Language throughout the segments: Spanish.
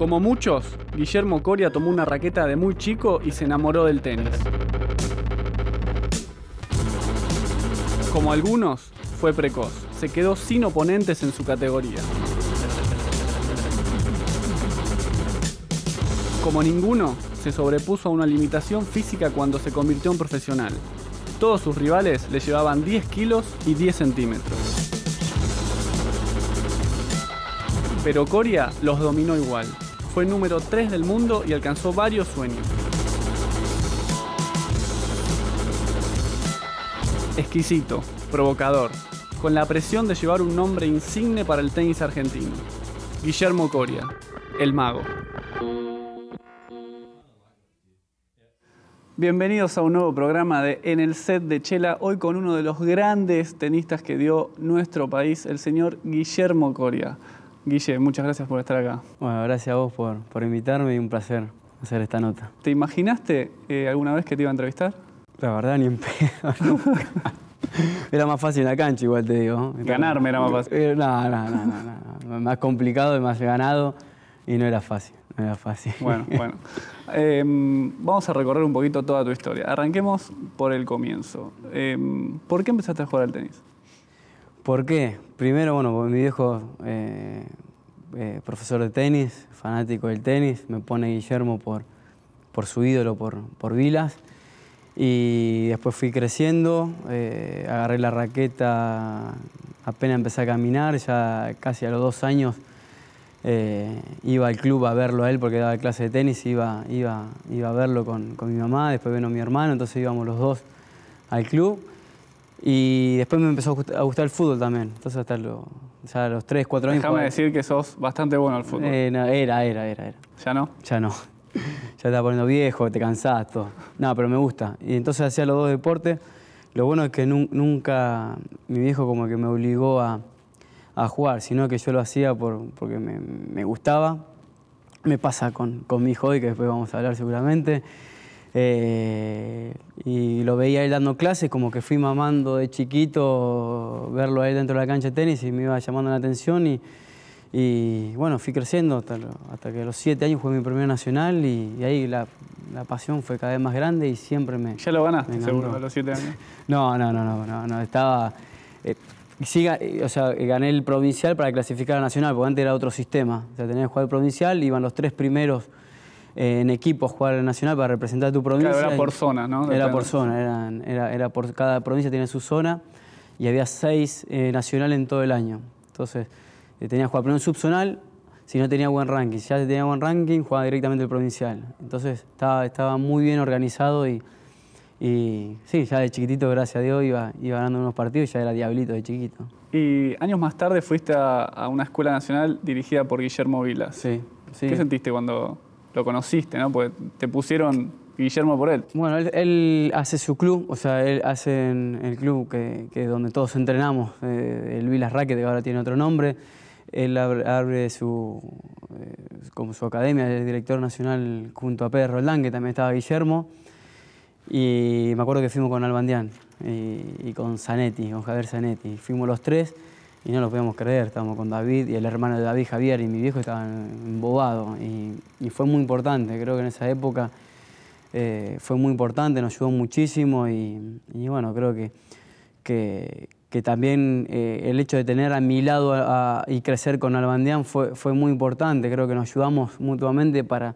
Como muchos, Guillermo Coria tomó una raqueta de muy chico y se enamoró del tenis. Como algunos, fue precoz. Se quedó sin oponentes en su categoría. Como ninguno, se sobrepuso a una limitación física cuando se convirtió en profesional. Todos sus rivales le llevaban 10 kilos y 10 centímetros. Pero Coria los dominó igual. Fue número 3 del mundo y alcanzó varios sueños. Exquisito, provocador, con la presión de llevar un nombre insigne para el tenis argentino. Guillermo Coria, el mago. Bienvenidos a un nuevo programa de En el set de Chela, hoy con uno de los grandes tenistas que dio nuestro país, el señor Guillermo Coria. Guille, muchas gracias por estar acá. Bueno, gracias a vos por, invitarme y un placer hacer esta nota. ¿Te imaginaste eh, alguna vez que te iba a entrevistar? La verdad, ni en pedo. era más fácil en la cancha, igual te digo. Ganarme era más fácil. Eh, no, no, no, no, Más complicado y más ganado y no era fácil. No era fácil. Bueno, bueno. Em, vamos a recorrer un poquito toda tu historia. Arranquemos por el comienzo. Em, ¿Por qué empezaste a jugar al tenis? ¿Por qué? Primero, bueno, mi viejo, eh, eh, profesor de tenis, fanático del tenis, me pone Guillermo por, su ídolo, por, Vilas. Y después fui creciendo, eh, agarré la raqueta, apenas empecé a caminar, ya casi a los dos años iba al club a verlo a él porque daba clase de tenis, iba, a verlo con, con mi mamá, después vino mi hermano, entonces íbamos los dos al club. Y después me empezó a gustar el fútbol también. Entonces hasta los 3, 4 años. Déjame decir que sos bastante bueno al fútbol. Eh, era, era, era, ¿Ya no? Ya no. ya te estaba poniendo viejo, te cansás, todo. No, pero me gusta. Y entonces hacía los dos deportes. Lo bueno es que nunca mi viejo como que me obligó a, jugar, sino que yo lo hacía por, porque me, gustaba. Me pasa con, con mi hijo hoy, que después vamos a hablar seguramente. Eh, y lo veía él dando clases, como que fui mamando de chiquito, verlo ahí dentro de la cancha de tenis y me iba llamando la atención. Y, bueno, fui creciendo hasta, que a los siete años jugué mi premio nacional y, ahí la, pasión fue cada vez más grande y siempre me... ¿Ya lo ganaste seguro a los siete años? No, no, no, no, no, estaba... Eh, eh, o sea, gané el provincial para clasificar a nacional, porque antes era otro sistema. O sea, tenía que jugar el provincial, iban los tres primeros en equipos jugar nacional para representar tu provincia. Claro, era por zona, ¿no? Era por zona, era, por cada provincia tenía su zona y había seis eh, nacionales en todo el año. Entonces, eh, tenía que jugar primero en subzonal, si no tenía buen ranking. Si ya tenía buen ranking, jugaba directamente el provincial. Entonces, estaba, estaba muy bien organizado y, sí, ya de chiquitito, gracias a Dios, iba, iba ganando unos partidos y ya era diablito de chiquito. Y años más tarde fuiste a, una escuela nacional dirigida por Guillermo Vilas. sí. ¿Qué sentiste cuando lo conociste, ¿no? Porque te pusieron Guillermo por él. Bueno, él, hace su club, o sea, él hace el club que, donde todos entrenamos, eh, el Vilas Racket, que ahora tiene otro nombre. Él abre, su, eh, como su academia, el director nacional junto a Pedro Roldán, que también estaba Guillermo. Y me acuerdo que fuimos con Albandián y, y con Zanetti, con Javier Zanetti. Fuimos los tres y no lo podíamos creer, estábamos con David y el hermano de David, Javier, y mi viejo estaban embobados y, fue muy importante, creo que en esa época eh, fue muy importante, nos ayudó muchísimo y, bueno, creo que, que, también eh, el hecho de tener a mi lado y crecer con Albandián fue, fue muy importante, creo que nos ayudamos mutuamente para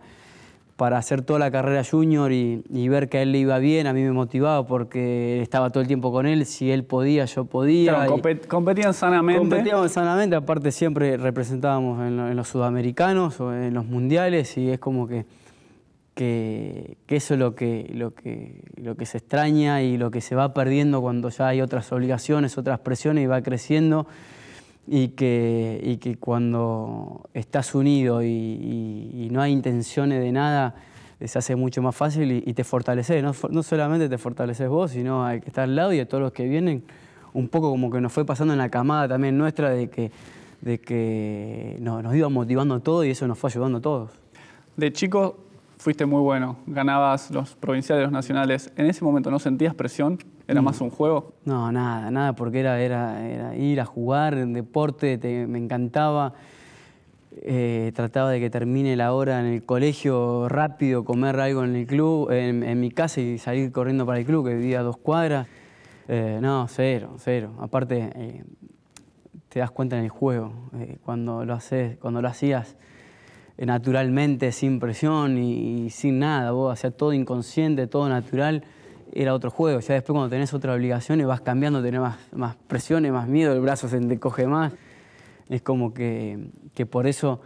para hacer toda la carrera junior y, ver que a él le iba bien, a mí me motivaba porque estaba todo el tiempo con él, si él podía, yo podía. Claro, competían sanamente. Competíamos sanamente, aparte siempre representábamos en, los sudamericanos o en los mundiales y es como que, que, eso es lo que, lo, que, lo que se extraña y lo que se va perdiendo cuando ya hay otras obligaciones, otras presiones y va creciendo y que, y que cuando estás unido y, no hay intenciones de nada, se hace mucho más fácil y, te fortaleces. No, no, solamente te fortaleces vos, sino hay que estar al lado y a todos los que vienen, un poco como que nos fue pasando en la camada también nuestra de que, de que nos iba motivando todo y eso nos fue ayudando a todos. De chicos, fuiste muy bueno, ganabas los provinciales, los nacionales. ¿En ese momento no sentías presión? ¿Era mm. más un juego? No, nada, nada, porque era, era, ir a jugar, en deporte, me encantaba. Eh, trataba de que termine la hora en el colegio rápido, comer algo en el club, en, mi casa y salir corriendo para el club, que vivía dos cuadras. Eh, no, cero, cero. Aparte, eh, te das cuenta en el juego, cuando lo haces, cuando lo hacías eh, naturalmente, sin presión y, sin nada, vos todo inconsciente, todo natural, era otro juego. Ya después cuando tenés otras obligaciones vas cambiando, tenés más, presión presiones, más miedo, el brazo se te coge más. Es como que, por eso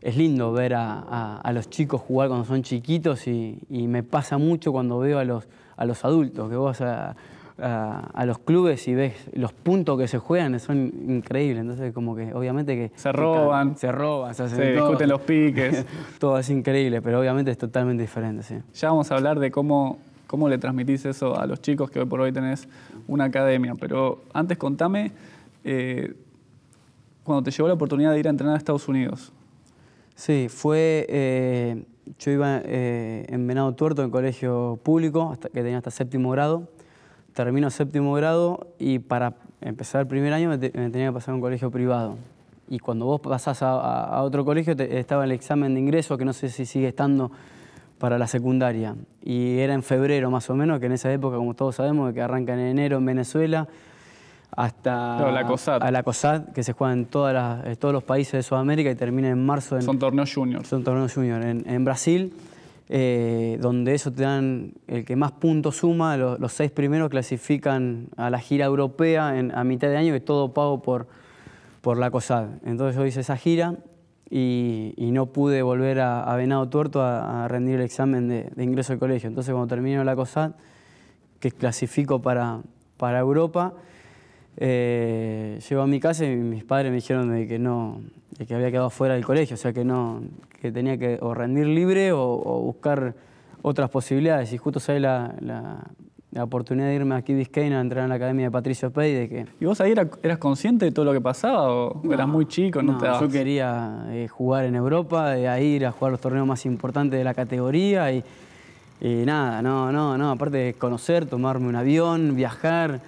es lindo ver a, los chicos jugar cuando son chiquitos y, me pasa mucho cuando veo a los, a los adultos, que vos a, a, los clubes y ves los puntos que se juegan, son increíbles. Entonces, como que obviamente que... Se roban. Se, roban, se, discuten los piques. todo es increíble, pero obviamente es totalmente diferente, Ya vamos a hablar de cómo, cómo le transmitís eso a los chicos que hoy por hoy tenés una academia. Pero antes contame, eh, cuando te llegó la oportunidad de ir a entrenar a Estados Unidos. Sí, fue... Eh, yo iba eh, en Venado Tuerto, en colegio público, hasta, que tenía hasta séptimo grado termino séptimo grado y para empezar el primer año me, tenía que pasar a un colegio privado. Y cuando vos pasás a, otro colegio estaba el examen de ingreso, que no sé si sigue estando para la secundaria. Y era en febrero más o menos, que en esa época, como todos sabemos, que arranca en enero en Venezuela, hasta la COSAT. a la COSAT, que se juega en, todas todos los países de Sudamérica y termina en marzo. En, son torneos juniors. Son torneos juniors en, en Brasil. Eh, donde eso te dan el que más puntos suma, los, seis primeros clasifican a la gira europea a mitad de año, que todo pago por, la COSAD. Entonces yo hice esa gira y, no pude volver a, Venado Tuerto a, rendir el examen de, ingreso al colegio. Entonces cuando termino la COSAD, que clasifico para Europa, eh, a mi casa y mis padres me dijeron de que no, que había quedado fuera del colegio, o sea que no, que tenía que o rendir libre o, buscar otras posibilidades. Y justo salí la, oportunidad de irme a a Biscayne a entrar en la academia de Patricio Pey. De que, ¿Y vos ahí eras consciente de todo lo que pasaba o eras muy chico? No, yo quería eh, jugar en Europa, de ir a jugar los torneos más importantes de la categoría y, y nada, no, no, no, aparte de conocer, tomarme un avión, viajar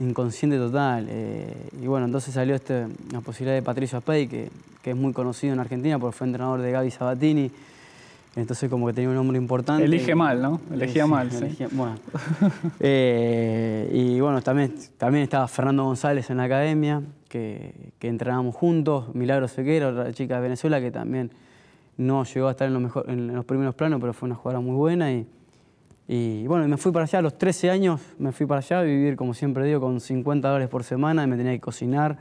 inconsciente total. Eh, y bueno, entonces salió este, la posibilidad de Patricio Aspey, que, es muy conocido en Argentina porque fue entrenador de Gaby Sabatini. Entonces como que tenía un nombre importante. Elige mal, ¿no? Elegía mal, bueno. Eh, y bueno, también, también estaba Fernando González en la academia, que, que entrenábamos juntos. Milagro Sequeira otra chica de Venezuela, que también no llegó a estar en los, mejor, en los primeros planos, pero fue una jugadora muy buena y... Y bueno, me fui para allá a los 13 años, me fui para allá a vivir, como siempre digo, con 50 dólares por semana y me tenía que cocinar.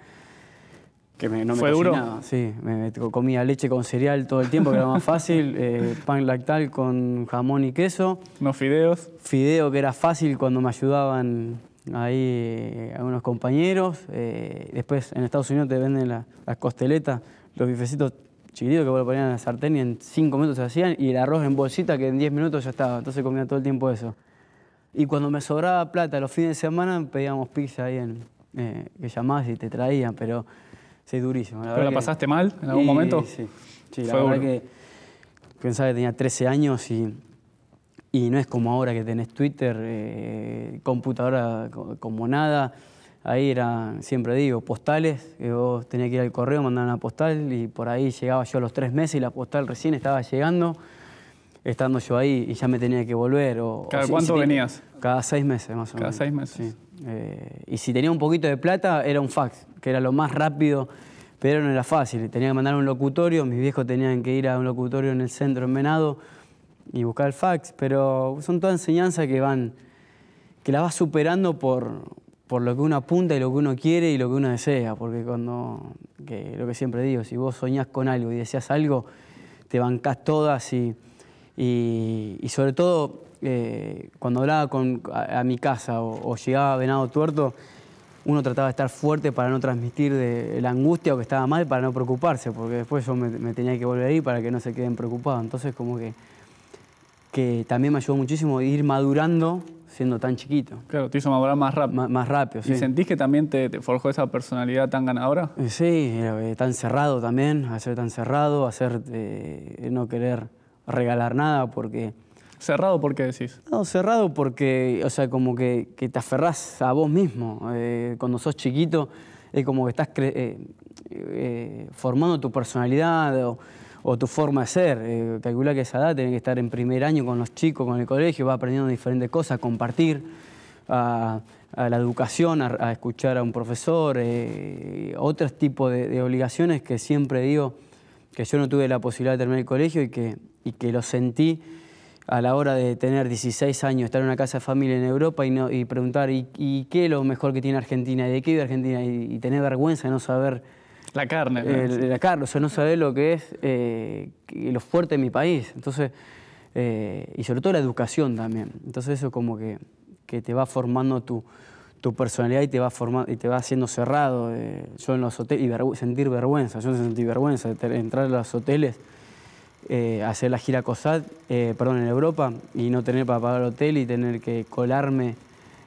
Que no ¿Fue duro? Sí, me, comía leche con cereal todo el tiempo, que era más fácil, eh, pan lactal con jamón y queso. ¿No fideos? Fideo, que era fácil cuando me ayudaban ahí eh, algunos compañeros. Eh, después en Estados Unidos te venden las costeletas, los bifecitos que vos lo ponían en la sartén y en cinco minutos se hacían y el arroz en bolsita que en diez minutos ya estaba, entonces comía todo el tiempo eso. Y cuando me sobraba plata los fines de semana pedíamos pizza ahí en, eh, que llamás y te traían, pero sí, durísimo. ¿Pero la pasaste mal en algún momento? Sí, sí la verdad que pensaba que tenía 13 años y, no es como ahora que tenés Twitter, eh, computadora como nada ahí eran, siempre digo, postales, que vos tenías que ir al correo, mandar una postal y por ahí llegaba yo a los tres meses y la postal recién estaba llegando, estando yo ahí y ya me tenía que volver. ¿Cada cuánto venías? Cada seis meses más o menos. Cada seis meses. Sí. Eh, y si tenía un poquito de plata era un fax, que era lo más rápido, pero no era fácil. Tenía que mandar un locutorio, mis viejos tenían que ir a un locutorio en el centro en Menado y buscar el fax, pero son todas enseñanzas que van, que las vas superando por, por lo que uno apunta y lo que uno quiere y lo que uno desea, porque cuando, que lo que siempre digo, si vos soñás con algo y deseas algo, te bancás todas y, y, sobre todo eh, cuando hablaba con, a, mi casa o, llegaba a Venado Tuerto, uno trataba de estar fuerte para no transmitir de la angustia o que estaba mal, para no preocuparse, porque después yo me, tenía que volver ahí para que no se queden preocupados. Entonces como que, que también me ayudó muchísimo ir madurando siendo tan chiquito. Claro, te hizo madurar más rápido. más rápido, sí. ¿Y sentís que también te, forjó esa personalidad tan ganadora? Eh, sí, eh, tan cerrado también, hacer tan cerrado, a eh, no querer regalar nada porque... ¿Cerrado por qué decís? No, cerrado porque, o sea, como que, te aferrás a vos mismo. cuando sos chiquito es como que estás formando tu personalidad o tu forma de ser. Eh, calcular que esa edad tiene que estar en primer año con los chicos, con el colegio, va aprendiendo diferentes cosas, compartir, a, la educación, a, escuchar a un profesor, eh, otros tipos de, obligaciones que siempre digo que yo no tuve la posibilidad de terminar el colegio y que, y que lo sentí a la hora de tener 16 años, estar en una casa de familia en Europa y, no, y preguntar, ¿y, qué es lo mejor que tiene Argentina? ¿Y de qué vive Argentina? Y, y tener vergüenza de no saber la carne. Eh, la carne, o sea, no sabés lo que es eh, lo fuerte de mi país. Entonces, eh, y sobre todo la educación también. Entonces eso como que, te va formando tu, personalidad y te va formando, y te va haciendo cerrado. yo en los hoteles, y sentir vergüenza, yo sentí vergüenza de entrar a los hoteles, hacer la gira COSAT, perdón, en Europa, y no tener para pagar el hotel y tener que colarme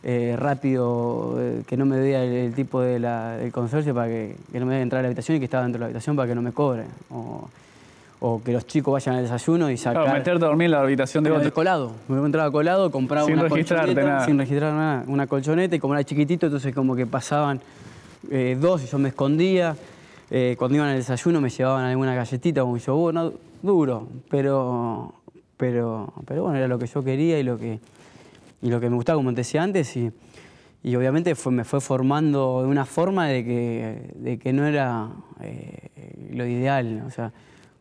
eh, rápido, eh, que no me vea el, tipo del consorcio para que, no me deje entrar a la habitación y que estaba dentro de la habitación para que no me cobre. O, que los chicos vayan al desayuno y sacar... Claro, meterte a dormir en la habitación de colado. Me encontraba colado, compraba sin una Sin registrar nada. Una colchoneta y como era chiquitito, entonces como que pasaban eh, dos y yo me escondía. cuando iban al desayuno me llevaban alguna galletita o un yogur. No, duro, pero, pero, pero bueno, era lo que yo quería y lo que y lo que me gustaba, como te decía antes, y, obviamente me fue formando de una forma de que, no era eh, lo ideal, o sea,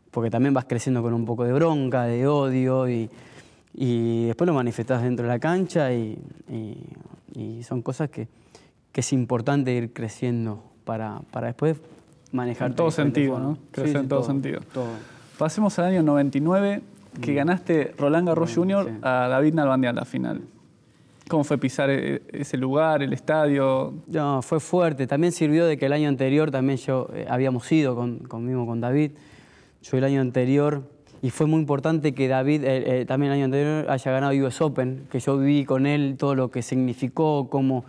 porque también vas creciendo con un poco de bronca, de odio, y, después lo manifestás dentro de la cancha y, son cosas que, es importante ir creciendo para, después manejar. En todo sentido, Crecer en todo, sentido. Pasemos al año 99, que mm. ganaste Roland Garros mm, Jr. a David en la final. ¿Cómo fue pisar eh, ese lugar, el estadio? No, fue fuerte. También sirvió de que el año anterior también yo eh, habíamos ido con, con, David. Yo el año anterior, y fue muy importante que David eh, también el año anterior haya ganado US Open, que yo viví con él todo lo que significó, cómo...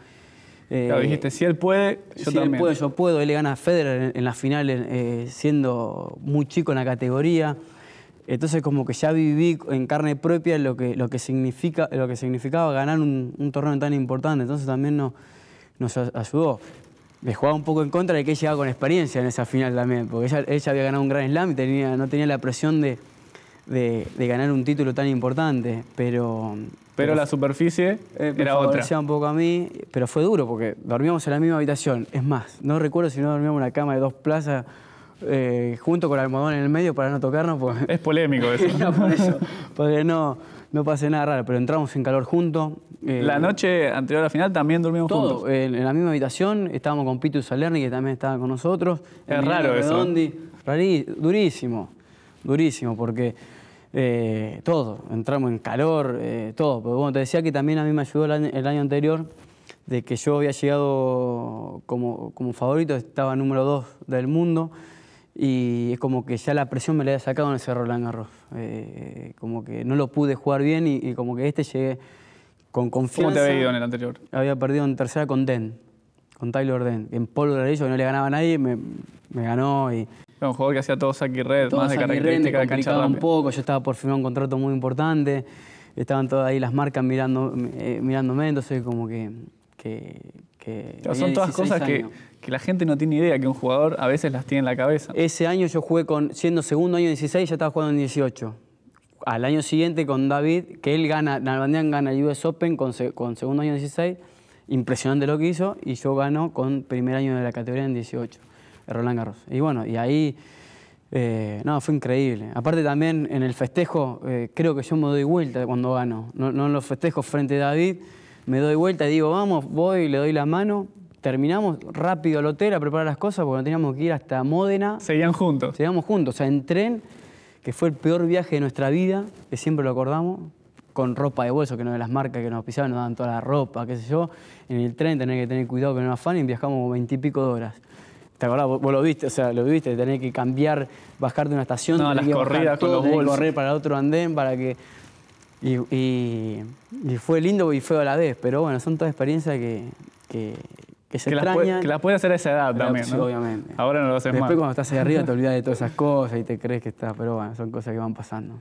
claro, dijiste, si él puede, yo si también. él puede, yo puedo. Él le gana a Federer en, en las finales siendo muy chico en la categoría. Entonces como que ya viví en carne propia lo que, lo que, significa, lo que significaba ganar un, torneo tan importante, entonces también nos ayudó. Me jugaba un poco en contra de que ella llegaba con experiencia en esa final también, porque ella, había ganado un gran slam y no tenía la presión de, ganar un título tan importante, pero... Pero, la superficie eh, era otra. un poco a mí, pero fue duro porque dormíamos en la misma habitación. Es más, no recuerdo si no dormíamos en una cama de dos plazas eh, junto con el almohadón en el medio para no tocarnos. Pues. es polémico eso. no, por eso. no, no pase nada raro, pero entramos en calor juntos. Eh, la noche anterior a la final también dormimos juntos. En, la misma habitación, estábamos con Pitu Salerni, que también estaba con nosotros. Es raro eso. ¿eh? durísimo, durísimo, porque todo, entramos en calor, todo. Pero bueno, te decía que también a mí me ayudó el año, anterior de que yo había llegado como, favorito, estaba número dos del mundo y es como que ya la presión me la había sacado en ese Roland Garros. Eh, como que no lo pude jugar bien y, como que este llegué con confianza. ¿Cómo te había ido en el anterior? Había perdido en tercera con Den, con Tyler Den. En polvo de que no le ganaba a nadie, me, ganó y... un jugador que hacía todo saque red, más de característica de cancha rápida. un poco, yo estaba por firmar un contrato muy importante, estaban todas ahí las marcas mirando, eh, mirándome, entonces como que, que son todas cosas que, la gente no tiene idea, que un jugador a veces las tiene en la cabeza. Ese año yo jugué con, siendo segundo año 16, ya estaba jugando en 18. Al año siguiente con David, que él gana, Nalbandian gana el US Open con, con segundo año 16, impresionante lo que hizo, y yo gano con primer año de la categoría en 18, Roland Garros. Y bueno, y ahí, eh, no, fue increíble. Aparte también en el festejo, eh, creo que yo me doy vuelta cuando gano, no en los festejos frente a David, me doy vuelta y digo, vamos, voy, le doy la mano, terminamos rápido al hotel a preparar las cosas porque no teníamos que ir hasta Módena. Seguían juntos. Seguíamos juntos, o sea, en tren, que fue el peor viaje de nuestra vida, que siempre lo acordamos, con ropa de hueso, que no de las marcas que nos pisaban, nos daban toda la ropa, qué sé yo. En el tren tenés que tener cuidado que no y viajamos veintipico de horas. ¿Te acordás? Vos, lo viste, o sea, lo viste tener que cambiar, bajar de una estación, no, las corridas con los bolsos. correr para otro andén para que y, fue lindo y feo a la vez, pero bueno, son todas experiencias que, se que extrañan. que las puedes hacer a esa edad eh, también, obviamente. Ahora no lo haces Después cuando estás ahí arriba te olvidas de todas esas cosas y te crees que estás, pero bueno, son cosas que van pasando.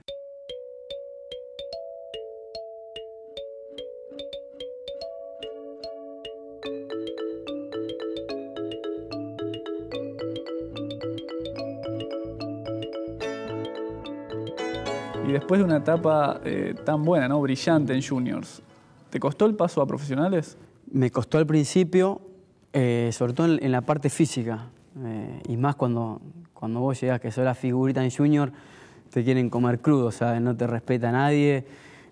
después de una etapa eh, tan buena, ¿no? brillante en juniors, ¿te costó el paso a profesionales? Me costó al principio, eh, sobre todo en, la parte física, eh, y más cuando, cuando vos llegas que sos la figurita en junior, te quieren comer crudo, o sea, no te respeta nadie.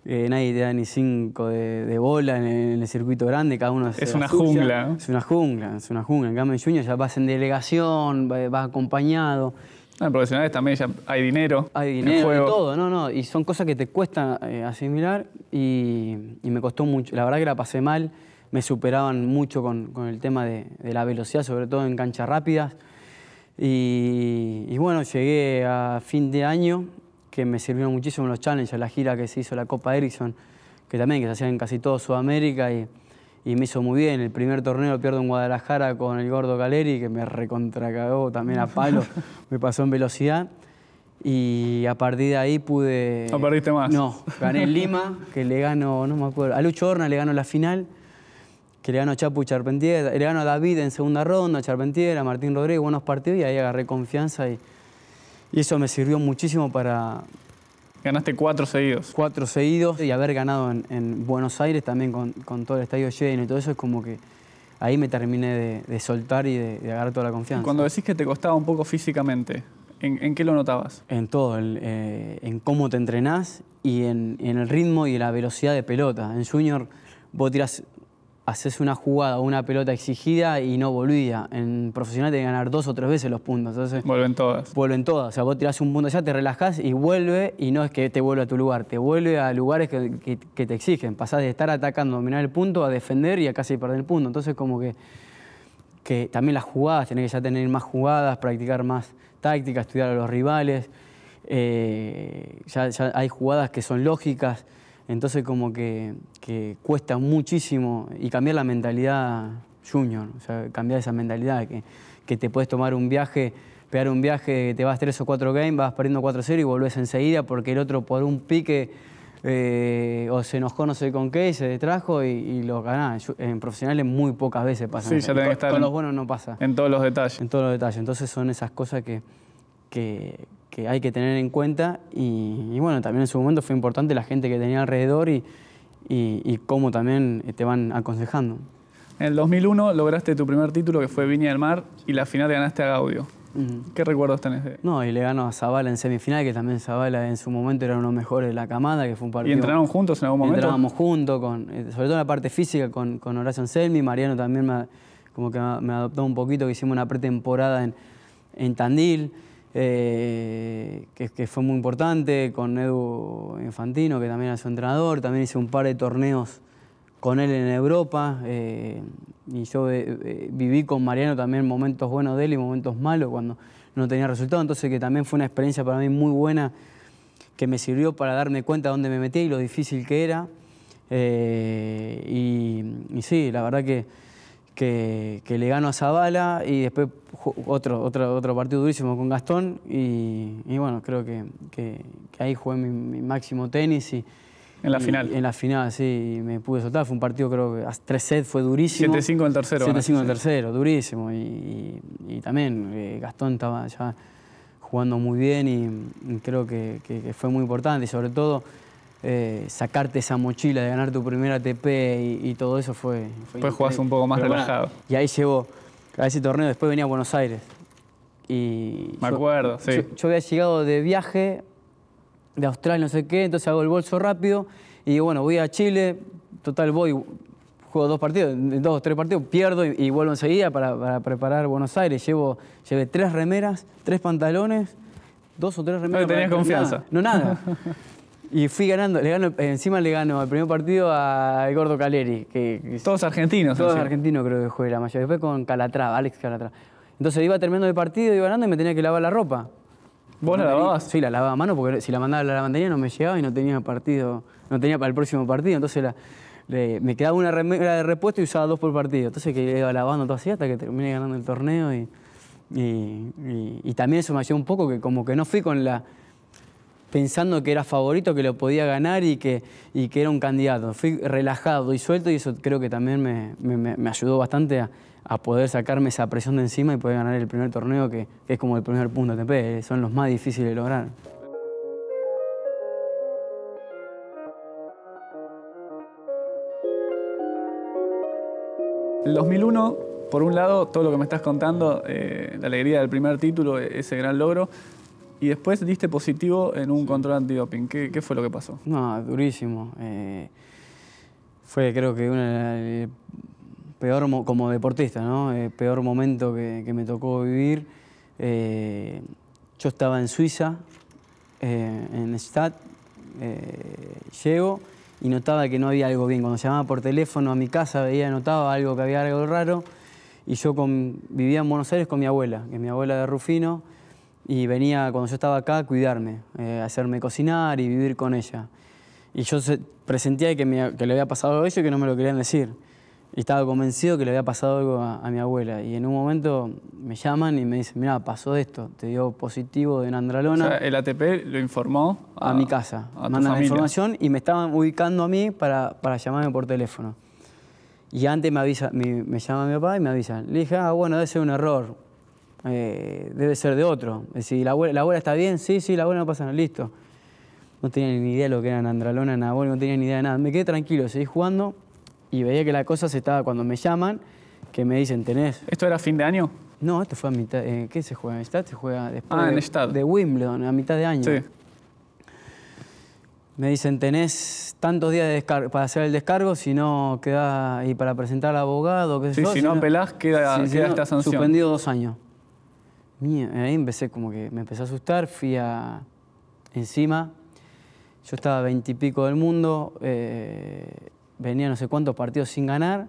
nadie te da ni cinco de, bola en el, circuito grande, cada uno es una jungla. Es una jungla, es una jungla. En cambio, en Junior ya vas en delegación, vas acompañado. No, ah, en profesionales también ya hay dinero. Hay dinero, y todo, no, no. Y son cosas que te cuesta eh, asimilar y, me costó mucho. La verdad que la pasé mal. Me superaban mucho con, el tema de, la velocidad, sobre todo en canchas rápidas. Y, bueno, llegué a fin de año, que me sirvieron muchísimo los challenges, la gira que se hizo la Copa Ericsson, que también que se hacían en casi todo Sudamérica. y y me hizo muy bien. El primer torneo pierdo en Guadalajara con el gordo Galeri, que me recontracagó también a palo, me pasó en velocidad. Y a partir de ahí pude... No perdiste más. No, gané en Lima, que le gano, no me acuerdo, a Lucho Horna le gano la final, que le gano a Chapu y Charpentier, le gano a David en segunda ronda, a Charpentier, a Martín Rodríguez, buenos partidos y ahí agarré confianza y eso me sirvió muchísimo para, Ganaste cuatro seguidos. Cuatro seguidos y haber ganado en, Buenos Aires también con, todo el estadio lleno y todo eso es como que ahí me terminé de, soltar y de, agarrar toda la confianza. cuando decís que te costaba un poco físicamente, ¿en, qué lo notabas? En todo, eh, en cómo te entrenás y en, en, el ritmo y la velocidad de pelota. En Junior vos tirás haces una jugada una pelota exigida y no volvía. En profesional tenés que ganar dos o tres veces los puntos. vuelven todas. Vuelven todas. O sea, vos tirás un punto ya te relajás y vuelve, y no es que te vuelve a tu lugar, te vuelve a lugares que, te exigen. Pasás de estar atacando, dominar el punto, a defender y a casi perder el punto. Entonces, como que, que también las jugadas, tenés que ya tener más jugadas, practicar más tácticas estudiar a los rivales. Eh, ya hay jugadas que son lógicas. Entonces como que, cuesta muchísimo y cambiar la mentalidad junior, o sea, cambiar esa mentalidad que, que te puedes tomar un viaje, pegar un viaje, te vas tres o cuatro games, vas perdiendo 4-0 y volvés enseguida porque el otro por un pique eh, o se enojó no sé con qué y se detrajo y, lo ganás. En profesionales muy pocas veces pasa. Sí, ya tenés estar con los buenos no pasa. En todos los detalles. En todos los detalles. Entonces son esas cosas que, que hay que tener en cuenta y, bueno, también en su momento fue importante la gente que tenía alrededor y, cómo también eh, te van aconsejando. En el 2001 lograste tu primer título que fue Viña del Mar y la final te ganaste a Gaudio. ¿Qué recuerdos tenés de No, y le ganó a Zavala en semifinal, que también Zavala en su momento era uno de los mejores de la camada, que fue un partido... ¿Y entrenaron juntos en algún momento? Entrábamos juntos, con, eh, sobre todo en la parte física, con, con Horacio Anselmi, Mariano también me, como que me adoptó un poquito, que hicimos una pretemporada en, en Tandil. Eh, que, fue muy importante, con Edu Infantino, que también era su entrenador, también hice un par de torneos con él en Europa, eh, y yo eh, viví con Mariano también momentos buenos de él y momentos malos cuando no tenía resultado, entonces que también fue una experiencia para mí muy buena, que me sirvió para darme cuenta de dónde me metí y lo difícil que era, y sí, la verdad que que, le ganó a Zabala y después otro, otro, otro partido durísimo con Gastón y, bueno, creo que, ahí jugué mi, máximo tenis y, en la final. En la final, sí, me pude soltar. Fue un partido, creo que a tres sets fue durísimo. 7-5 el tercero. 7-5 en el tercero, durísimo. Y, también eh, Gastón estaba ya jugando muy bien y, creo que, fue muy importante. Y sobre todo, eh, sacarte esa mochila de ganar tu primera ATP y, todo eso fue... fue Después jugás un poco más relajado. y ahí llevo. a ese torneo, después venía a Buenos Aires. Y Me acuerdo, sí. Yo, había llegado de viaje de Australia, no sé qué, entonces hago el bolso rápido y bueno, voy a Chile, total voy, juego dos partidos, dos o tres partidos, pierdo y, vuelvo enseguida para, preparar Buenos Aires. Llevo, llevé tres remeras, tres pantalones, dos o tres remeras. No tenías confianza. no, nada. Y fui ganando, le gano, encima le ganó el primer partido a Gordo Caleri. Que, todos argentinos. Todos argentinos creo que jugué la mayoría. Después con Calatrava, Alex Calatrava. Entonces iba terminando el partido, iba ganando y me tenía que lavar la ropa. ¿Vos la lavabas? Sí, la lavaba a mano porque si la mandaba a la lavandería no me llegaba y no tenía partido, no tenía para el próximo partido. Entonces me quedaba una remera de repuesto y usaba dos por partido. Entonces que iba lavando todo así hasta que terminé ganando el torneo y, también eso me ayudó un poco que como que no fui con la pensando que era favorito, que lo podía ganar y que, era un candidato. Fui relajado y suelto y eso creo que también me, ayudó bastante a, poder sacarme esa presión de encima y poder ganar el primer torneo, que, es como el primer punto T.P. son los más difíciles de lograr. El 2001, por un lado, todo lo que me estás contando, eh, la alegría del primer título, ese gran logro, y después diste positivo en un control antidoping. ¿Qué, ¿Qué fue lo que pasó? No, durísimo. Eh, fue creo que el eh, peor, como deportista, ¿no? El eh, peor momento que, me tocó vivir. yo estaba en Suiza, eh, en Stad, llego y notaba que no había algo bien. Cuando llamaba por teléfono a mi casa, veía, notaba algo que había algo raro. Y yo vivía en Buenos Aires con mi abuela, que es mi abuela de Rufino y venía cuando yo estaba acá a cuidarme, eh, a hacerme cocinar y vivir con ella. Y yo presentía que, le había pasado algo a ella y que no me lo querían decir. Y estaba convencido que le había pasado algo a, mi abuela. Y en un momento me llaman y me dicen, mira, pasó esto, te dio positivo de Nandralona. O sea, el ATP lo informó a, mi casa. A Mandan la información y me estaban ubicando a mí para, para llamarme por teléfono. Y antes me, avisa, me llama mi papá y me avisa. Le dije, ah, bueno, debe ser un error eh, debe ser de otro. Es decir, ¿la abuela, está bien? Sí, sí, la abuela no pasa nada, listo. No tenía ni idea de lo que era andralona, Nabol, no tenía ni idea de nada. Me quedé tranquilo, seguí jugando y veía que la cosa se estaba cuando me llaman, que me dicen, tenés... ¿Esto era fin de año? No, esto fue a mitad... Eh, ¿Qué se juega? ¿En Se juega después ah, en de, de, Wimbledon, a mitad de año. Sí. Me dicen, tenés tantos días para hacer el descargo, si no queda Y para presentar al abogado, qué sé sí, Si, no, apelás, queda, Suspendido dos años ahí empecé como que me empecé a asustar, fui a encima, yo estaba veintipico del mundo, eh, venía no sé cuántos partidos sin ganar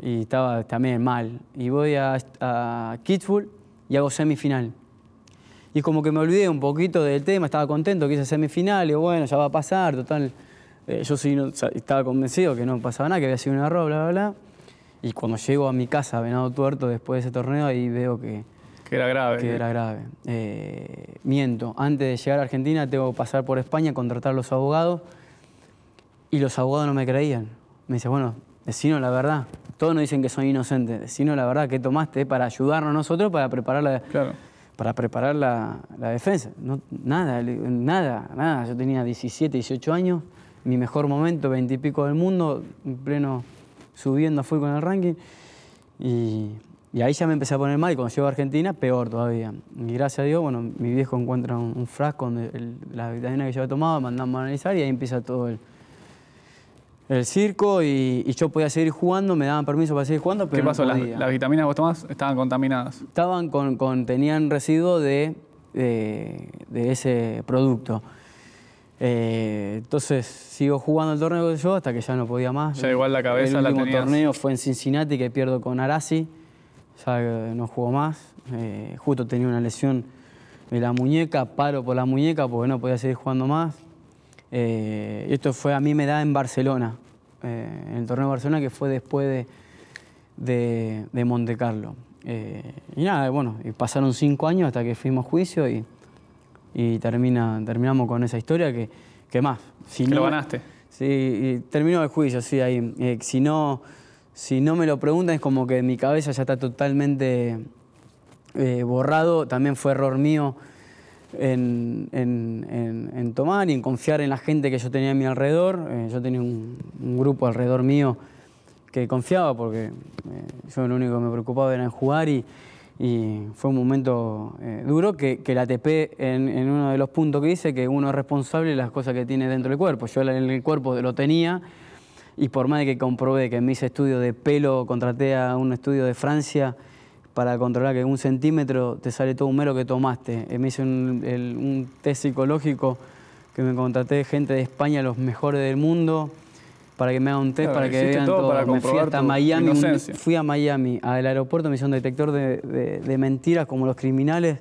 y estaba también mal. Y voy a, a Kitzbühel y hago semifinal. Y como que me olvidé un poquito del tema, estaba contento que hice semifinal, y bueno, ya va a pasar, total. Eh, yo sí estaba convencido que no pasaba nada, que había sido un error, bla, bla, bla. Y cuando llego a mi casa, Venado Tuerto, después de ese torneo, ahí veo que que era grave. Que era grave. Eh, miento, antes de llegar a Argentina tengo que pasar por España, contratar a los abogados y los abogados no me creían. Me dice, bueno, decino la verdad. Todos nos dicen que soy inocente. Decino la verdad, ¿qué tomaste para ayudarnos nosotros para preparar la, para preparar la, defensa? No, nada, nada, nada. Yo tenía 17, 18 años, mi mejor momento, 20 y pico del mundo, en pleno subiendo fui con el ranking. Y y ahí ya me empecé a poner mal y cuando llego a Argentina, peor todavía. Y gracias a Dios, bueno, mi viejo encuentra un, frasco de las vitaminas que yo había tomado, mandamos a analizar y ahí empieza todo el, el circo y, yo podía seguir jugando, me daban permiso para seguir jugando, ¿Qué pasó? Las, vitaminas que vos tomás estaban contaminadas? Estaban con, tenían residuos de, ese producto. Eh, entonces sigo jugando el torneo yo hasta que ya no podía más. Ya igual la cabeza el la El torneo fue en Cincinnati que pierdo con Arasi ya eh, no jugó más. Eh, justo tenía una lesión de la muñeca, paro por la muñeca porque no podía seguir jugando más. Eh, esto fue a mí me da en Barcelona, en el torneo de Barcelona que fue después de, de, Monte Carlo. y nada, bueno, pasaron cinco años hasta que fuimos juicio y, y termina, terminamos con esa historia que, más. Si lo ganaste. Sí, y terminó el juicio, sí, ahí. si no si no me lo preguntan es como que mi cabeza ya está totalmente eh, borrado. También fue error mío en, tomar y en confiar en la gente que yo tenía a mi alrededor. Eh, yo tenía un, grupo alrededor mío que confiaba porque eh, yo lo único que me preocupaba era en jugar y, fue un momento duro que, la ATP en, uno de los puntos que dice que uno es responsable de las cosas que tiene dentro del cuerpo. Yo en el cuerpo lo tenía y por más de que comprobé que me hice estudio de pelo contraté a un estudio de Francia para controlar que un centímetro te sale todo un mero que tomaste. Eh, me hice un, test psicológico que me contraté gente de España, los mejores del mundo, para que me hagan un test, para que vean todo. fui hasta Miami, fui a Miami, al aeropuerto, me hicieron detector de, mentiras como los criminales,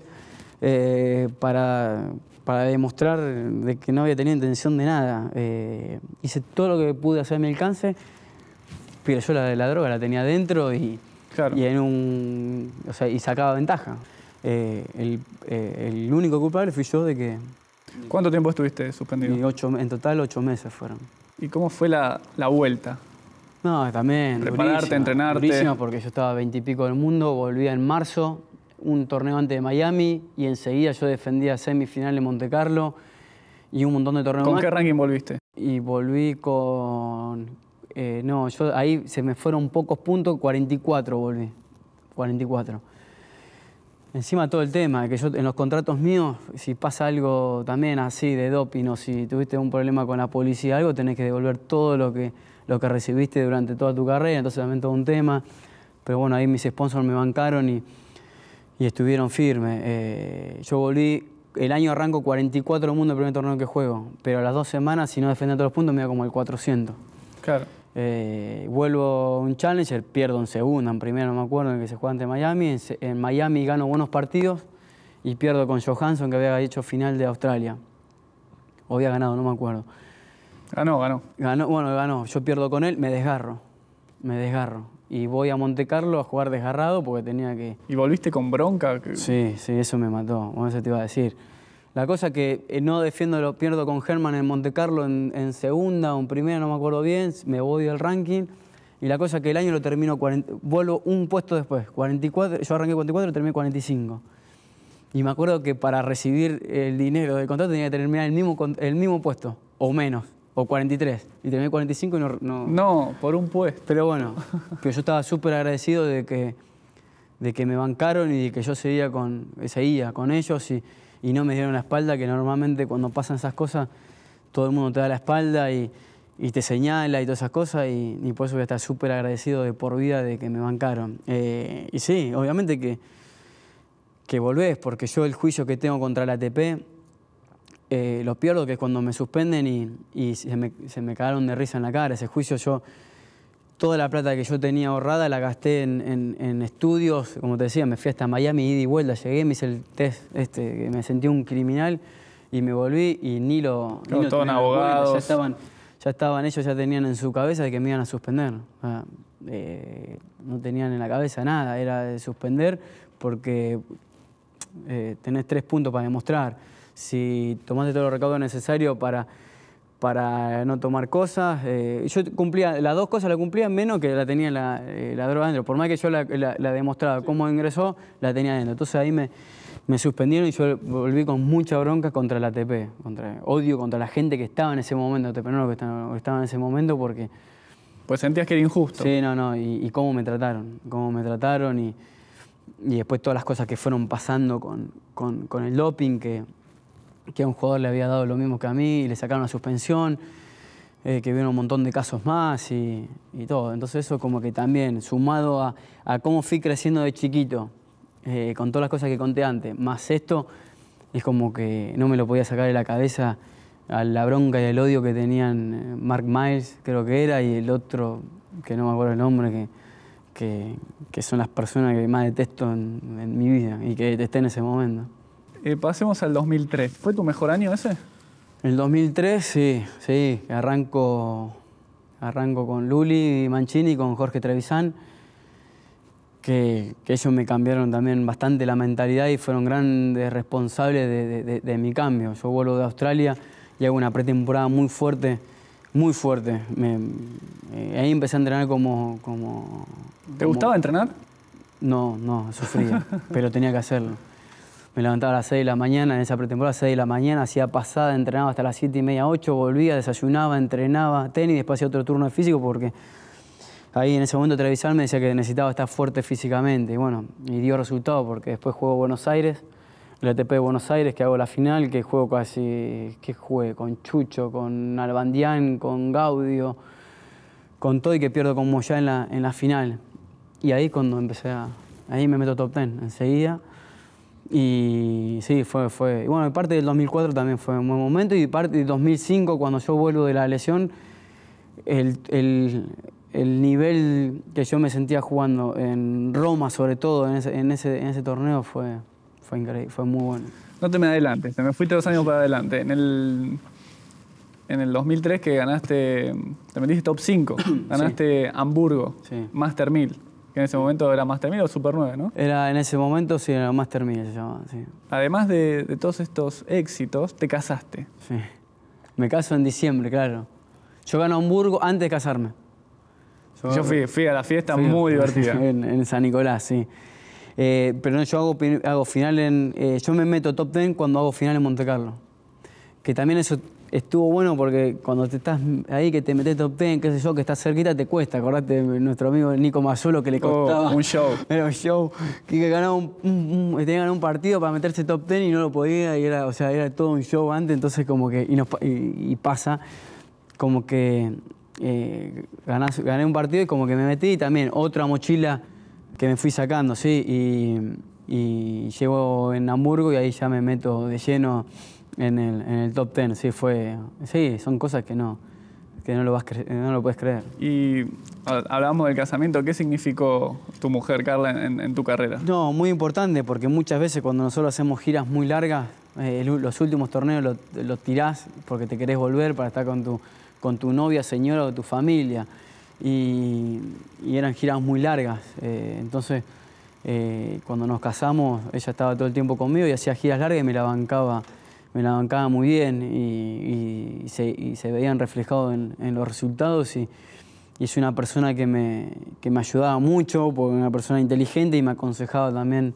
eh, para para demostrar de que no había tenido intención de nada. Eh, hice todo lo que pude hacer a mi alcance, pero yo la, la droga la tenía dentro y, y en un, y sacaba ventaja. Eh, eh, el, único culpable fui yo de que... ¿Cuánto tiempo estuviste suspendido? en total ocho meses fueron. ¿Y cómo fue la, la vuelta? No, también. Prepararte, durísima, entrenarte. Durísima porque yo estaba veintipico del mundo, volvía en marzo, un torneo antes de Miami y enseguida yo defendía semifinal en Monte Carlo y un montón de torneos. ¿Con qué ranking volviste? Y volví con... Eh, no, yo ahí se me fueron pocos puntos, 44 volví, 44. Encima todo el tema, que yo en los contratos míos, si pasa algo también así de doping o si tuviste un problema con la policía, algo, tenés que devolver todo lo que, lo que recibiste durante toda tu carrera, entonces también todo un tema. Pero bueno, ahí mis sponsors me bancaron y, y estuvieron firmes. Eh, yo volví, el año arranco 44 del mundo el primer torneo que juego, pero a las dos semanas, si no defendía todos los puntos, me da como el 400. Claro. Eh, vuelvo un challenger, pierdo en segunda, en primera, no me acuerdo, en que se juega ante Miami. En, Miami gano buenos partidos y pierdo con Johansson, que había hecho final de Australia. O había ganado, no me acuerdo. Ganó, ganó. ganó bueno, ganó. Yo pierdo con él, me desgarro. Me desgarro y voy a Montecarlo a jugar desgarrado porque tenía que... ¿Y volviste con bronca? Sí, sí, eso me mató, eso te iba a decir. La cosa que eh, no defiendo, lo pierdo con Germán en Montecarlo en, segunda o en primera, no me acuerdo bien, me voy del ranking. Y la cosa que el año lo termino, 40, vuelvo un puesto después, 44, yo arranqué 44 y terminé 45. Y me acuerdo que para recibir el dinero del contrato tenía que terminar el mismo, el mismo puesto, o menos. O 43. Y terminé 45 y no... No, por un puesto. Pero bueno, que yo estaba súper agradecido de que, de que me bancaron y de que yo seguía con, con ellos y, no me dieron la espalda, que normalmente cuando pasan esas cosas todo el mundo te da la espalda y, te señala y todas esas cosas y, por eso voy a estar súper agradecido de por vida de que me bancaron. Eh, y sí, obviamente que, que volvés, porque yo el juicio que tengo contra la ATP eh, lo pierdo, que es cuando me suspenden y, se, me, se, me, cagaron de risa en la cara. Ese juicio yo, toda la plata que yo tenía ahorrada la gasté en, en, estudios, como te decía, me fui hasta Miami, ida y vuelta, llegué, me hice el test, este, me sentí un criminal y me volví y ni lo... No, ni abogados. Ya estaban, ya estaban ellos, ya tenían en su cabeza de que me iban a suspender. Eh, no tenían en la cabeza nada, era de suspender porque eh, tenés tres puntos para demostrar si tomaste todo el recaudo necesario para, para no tomar cosas. Eh, yo cumplía, las dos cosas la cumplía menos que la tenía la, eh, droga dentro Por más que yo la, demostraba cómo ingresó, la tenía dentro Entonces ahí me, suspendieron y yo volví con mucha bronca contra la ATP. Contra, odio contra la gente que estaba en ese momento, pero no que estaba en ese momento porque... Pues sentías que era injusto. Sí, no, no, y, cómo me trataron, cómo me trataron y, y, después todas las cosas que fueron pasando con, con el doping, que que a un jugador le había dado lo mismo que a mí y le sacaron la suspensión, eh, que vieron un montón de casos más y, y, todo. Entonces eso como que también, sumado a, cómo fui creciendo de chiquito, eh, con todas las cosas que conté antes, más esto, es como que no me lo podía sacar de la cabeza a la bronca y el odio que tenían eh, Mark Miles, creo que era, y el otro, que no me acuerdo el nombre, que, que, que son las personas que más detesto en, en mi vida y que detesté en ese momento. Eh, pasemos al 2003. ¿Fue tu mejor año ese? El 2003, sí, sí. Arranco, arranco con Luli Mancini, con Jorge Trevisan, que, ellos me cambiaron también bastante la mentalidad y fueron grandes responsables de, mi cambio. Yo vuelvo de Australia y hago una pretemporada muy fuerte, muy fuerte. Eh, ahí empecé a entrenar como... como ¿Te gustaba entrenar? No, no, sufría, pero tenía que hacerlo. Me levantaba a las 6 de la mañana, en esa pretemporada 6 de la mañana, hacía pasada, entrenaba hasta las 7 y media, 8, volvía, desayunaba, entrenaba tenis, después hacía otro turno de físico porque ahí en ese momento Televisal me decía que necesitaba estar fuerte físicamente y bueno, y dio resultado porque después juego Buenos Aires, el ATP de Buenos Aires, que hago la final, que juego casi, que jugué con Chucho, con Albandián, con Gaudio, con todo y que pierdo con Moyá en la, en la final. Y ahí cuando empecé a, ahí me meto top 10 enseguida. Y sí, fue, fue. bueno, parte del 2004 también fue un buen momento y parte del 2005, cuando yo vuelvo de la lesión, el, nivel que yo me sentía jugando en Roma, sobre todo, en ese, torneo, fue, increíble, fue muy bueno. No te me adelantes, te me fuiste dos años para adelante. En el, 2003 que ganaste, te metiste top 5, ganaste Hamburgo, Master 1000 que en ese momento era más 1000 o Super 9, ¿no? Era en ese momento, sí, era Master se llamaba, sí. Además de, todos estos éxitos, te casaste. Sí. Me caso en diciembre, claro. Yo gano a Hamburgo antes de casarme. Yo, fui, a la fiesta muy divertida. En, en, San Nicolás, sí. Eh, pero yo hago, final en. Eh, yo me meto top 10 cuando hago final en Carlo, Que también eso estuvo bueno porque cuando te estás ahí, que te metes top ten, qué sé yo, que estás cerquita, te cuesta. Acordate nuestro amigo Nico Mazzolo que le oh, costaba. un show. Era un show. Que ganaba un, tenía que ganar un partido para meterse top ten y no lo podía. era, o sea, era todo un show antes, entonces como que. Y, pasa como que eh, gané un partido y como que me metí y también otra mochila que me fui sacando, sí. Y, y llego en Hamburgo y ahí ya me meto de lleno en el, top ten, sí, fue. Sí, son cosas que no, que no lo, vas no lo puedes creer. Y hablábamos del casamiento, ¿qué significó tu mujer, Carla, en, tu carrera? No, muy importante, porque muchas veces cuando nosotros hacemos giras muy largas, eh, los últimos torneos los tirás porque te querés volver para estar con tu, con tu novia, señora o tu familia. Y, eran giras muy largas. Eh, entonces, eh, cuando nos casamos, ella estaba todo el tiempo conmigo y hacía giras largas y me la bancaba me la bancaba muy bien y, se, veían reflejados en, los resultados. Y, es una persona que me, me ayudaba mucho, porque una persona inteligente y me aconsejaba también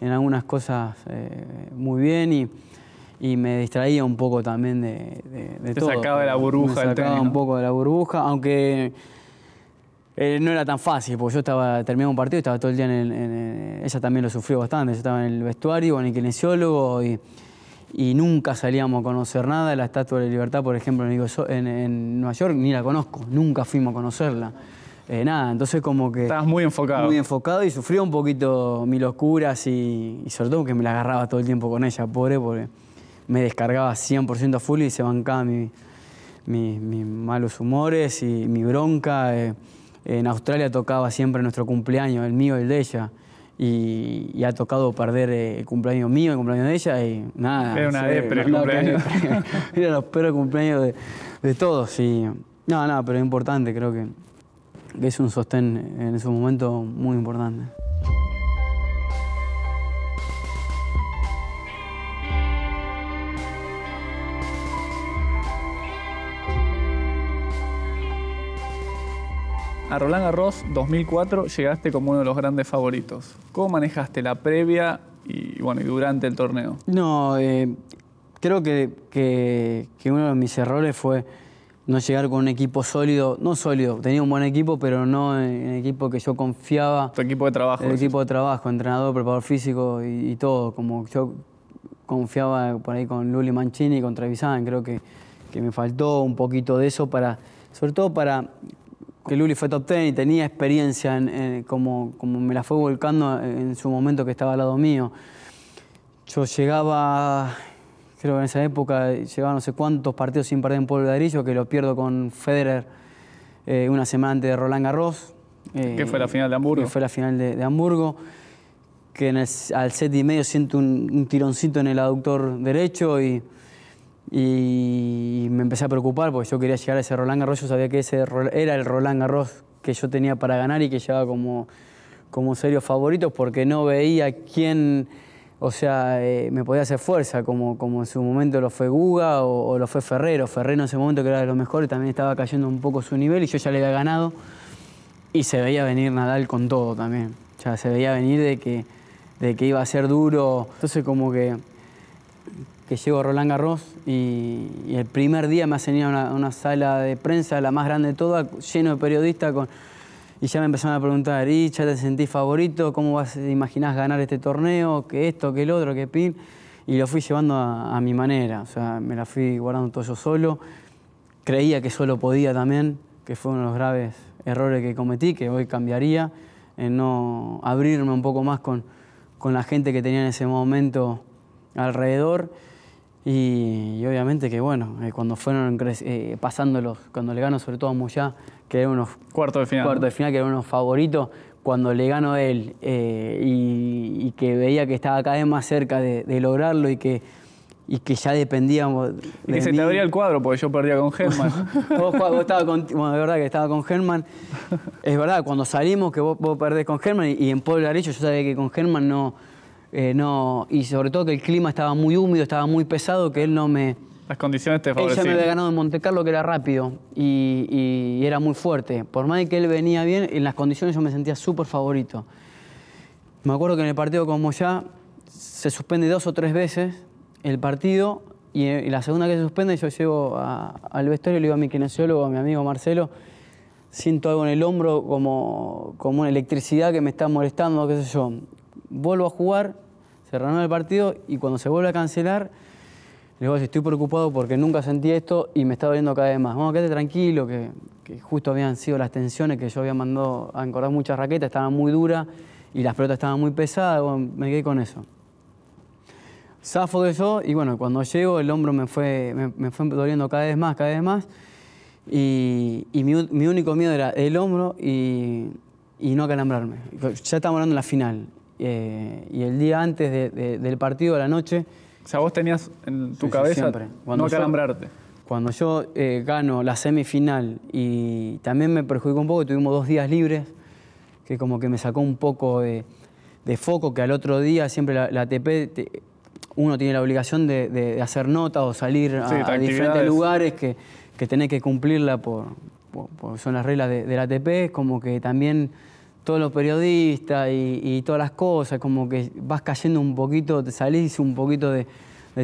en algunas cosas eh, muy bien. Y, me distraía un poco también de, de, sacaba de la burbuja. sacaba un poco de la burbuja, aunque eh, no era tan fácil, porque yo estaba terminando un partido, estaba todo el día en, ella también lo sufrió bastante, yo estaba en el vestuario, en el kinesiólogo y y nunca salíamos a conocer nada. La Estatua de la Libertad, por ejemplo, en, Nueva York ni la conozco, nunca fuimos a conocerla. Eh, nada, entonces como que... Estabas muy enfocado. Muy enfocado y sufría un poquito mis locuras y, sobre todo que me la agarraba todo el tiempo con ella, pobre, porque me descargaba 100% a full y se bancaba mis malos humores y mi bronca. Eh, en Australia tocaba siempre nuestro cumpleaños, el mío y el de ella y, ha tocado perder eh, el cumpleaños mío, el cumpleaños de ella y nada. Era una depre el cumpleaños. Era los peores cumpleaños de, todos y no, nada, no, pero es importante, creo que, que es un sostén en ese momento muy importante. A Roland Garros 2004 llegaste como uno de los grandes favoritos. ¿Cómo manejaste la previa y, bueno, y durante el torneo? No, eh, creo que, uno de mis errores fue no llegar con un equipo sólido. No sólido, tenía un buen equipo, pero no un equipo que yo confiaba. Tu equipo de trabajo. El equipo de trabajo, entrenador, preparador físico y, todo. Como yo confiaba por ahí con Luli Mancini y con Trevisan. Creo que, que me faltó un poquito de eso para sobre todo para, que Luli fue top ten y tenía experiencia en, como, me la fue volcando en su momento que estaba al lado mío. Yo llegaba, creo que en esa época, llegaba no sé cuántos partidos sin perder en Pueblo de Ladrillo, que lo pierdo con Federer eh, una semana antes de Roland Garros. Eh, que fue la final de Hamburgo. Que fue la final de, Hamburgo que al set y medio siento un, un, tironcito en el aductor derecho y y me empecé a preocupar porque yo quería llegar a ese Roland Garros, yo sabía que ese era el Roland Garros que yo tenía para ganar y que llevaba como, como serios favoritos porque no veía quién, o sea, eh, me podía hacer fuerza, como, como en su momento lo fue Guga o, lo fue Ferrero. Ferrero en ese momento que era de los mejores también estaba cayendo un poco su nivel y yo ya le había ganado y se veía venir Nadal con todo también. O sea, se veía venir de que, de que iba a ser duro. Entonces como que que llego a Roland Garros y, el primer día me hacen ir a una, sala de prensa, la más grande de todas, lleno de periodistas, y ya me empezaron a preguntar, ¿y ya te sentís favorito? ¿Cómo vas, imaginás ganar este torneo? ¿Qué esto, qué el otro, qué pin? Y lo fui llevando a, mi manera, o sea, me la fui guardando todo yo solo. Creía que solo podía también, que fue uno de los graves errores que cometí, que hoy cambiaría, en no abrirme un poco más con, con la gente que tenía en ese momento alrededor. Y, obviamente que bueno, eh, cuando fueron eh, pasándolos, cuando le ganó sobre todo a Muyá, que era unos cuartos de final, cuarto de final que eran favoritos, cuando le ganó él eh, y, que veía que estaba cada vez más cerca de, lograrlo y que y que ya dependíamos. y que se te abría el cuadro, porque yo perdía con Germán. vos, estaba bueno, de verdad que estaba con Germán. Es verdad, cuando salimos que vos, perdés con Germán y, en Pueblo Arecho yo sabía que con Germán no, eh, no, y sobre todo que el clima estaba muy húmedo, estaba muy pesado, que él no me... Las condiciones te favorecían. Él ya me había ganado en Monte Carlo, que era rápido y, y, era muy fuerte. Por más que él venía bien, en las condiciones yo me sentía súper favorito. Me acuerdo que en el partido como ya, se suspende dos o tres veces el partido y, eh, la segunda que se suspende yo llego al vestuario, le digo a mi kinesiólogo, a mi amigo Marcelo, siento algo en el hombro como, como una electricidad que me está molestando, qué sé yo vuelvo a jugar, se el partido y cuando se vuelve a cancelar, le digo, estoy preocupado porque nunca sentí esto y me está doliendo cada vez más. Vamos, quédate tranquilo, que, justo habían sido las tensiones que yo había mandado a encordar muchas raquetas, estaban muy duras y las pelotas estaban muy pesadas, me quedé con eso. Zafo de eso y bueno, cuando llego el hombro me fue, me, fue doliendo cada vez más, cada vez más. Y, mi, único miedo era el hombro y, y no acalambrarme. Ya estábamos hablando en la final. Eh, y el día antes del partido de la noche. O sea, vos tenías en tu cabeza cuando no yo, Cuando yo eh, gano la semifinal y también me perjudicó un poco, tuvimos dos días libres, que como que me sacó un poco de, foco, que al otro día siempre la, ATP, uno tiene la obligación de, hacer notas o salir a, diferentes lugares que, que tenés que cumplirla por, son las reglas de, de la ATP, como que también todos los periodistas y, todas las cosas, como que vas cayendo un poquito, te salís un poquito de,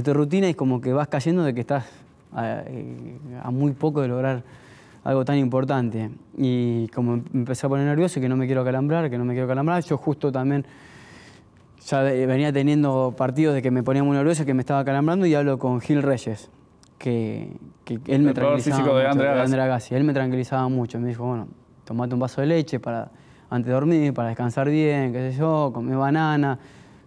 tu rutina y como que vas cayendo de que estás eh, a, muy poco de lograr algo tan importante. Y como empecé a poner nervioso, que no me quiero calambrar, que no me quiero calambrar, yo justo también ya venía teniendo partidos de que me ponía muy nervioso, que me estaba calambrando y hablo con Gil Reyes, que, él me tranquilizaba físico de Andrea Gassi. Él me tranquilizaba mucho, me dijo, bueno, tomate un vaso de leche para antes de dormir, para descansar bien, qué sé yo, come banana,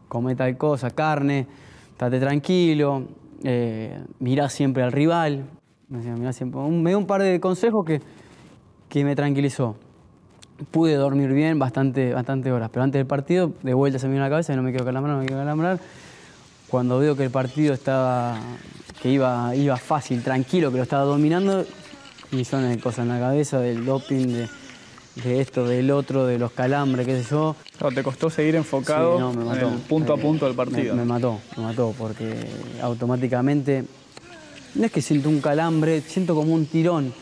come tal cosa, carne, estate tranquilo, eh, mirá siempre al rival. Mirá siempre. me dio un par de consejos que, que me tranquilizó. Pude dormir bien bastante, bastante horas, pero antes del partido, de vuelta se me vino la cabeza y no me quiero calambrar, no me quiero calambrar. Cuando veo que el partido estaba, que iba, iba fácil, tranquilo, que lo estaba dominando, hizo de cosas en la cabeza, del doping, de de esto, del otro, de los calambres, qué sé yo. te costó seguir enfocado punto a punto del partido. Me, mató, me mató, porque automáticamente, no es que siento un calambre, siento como un tirón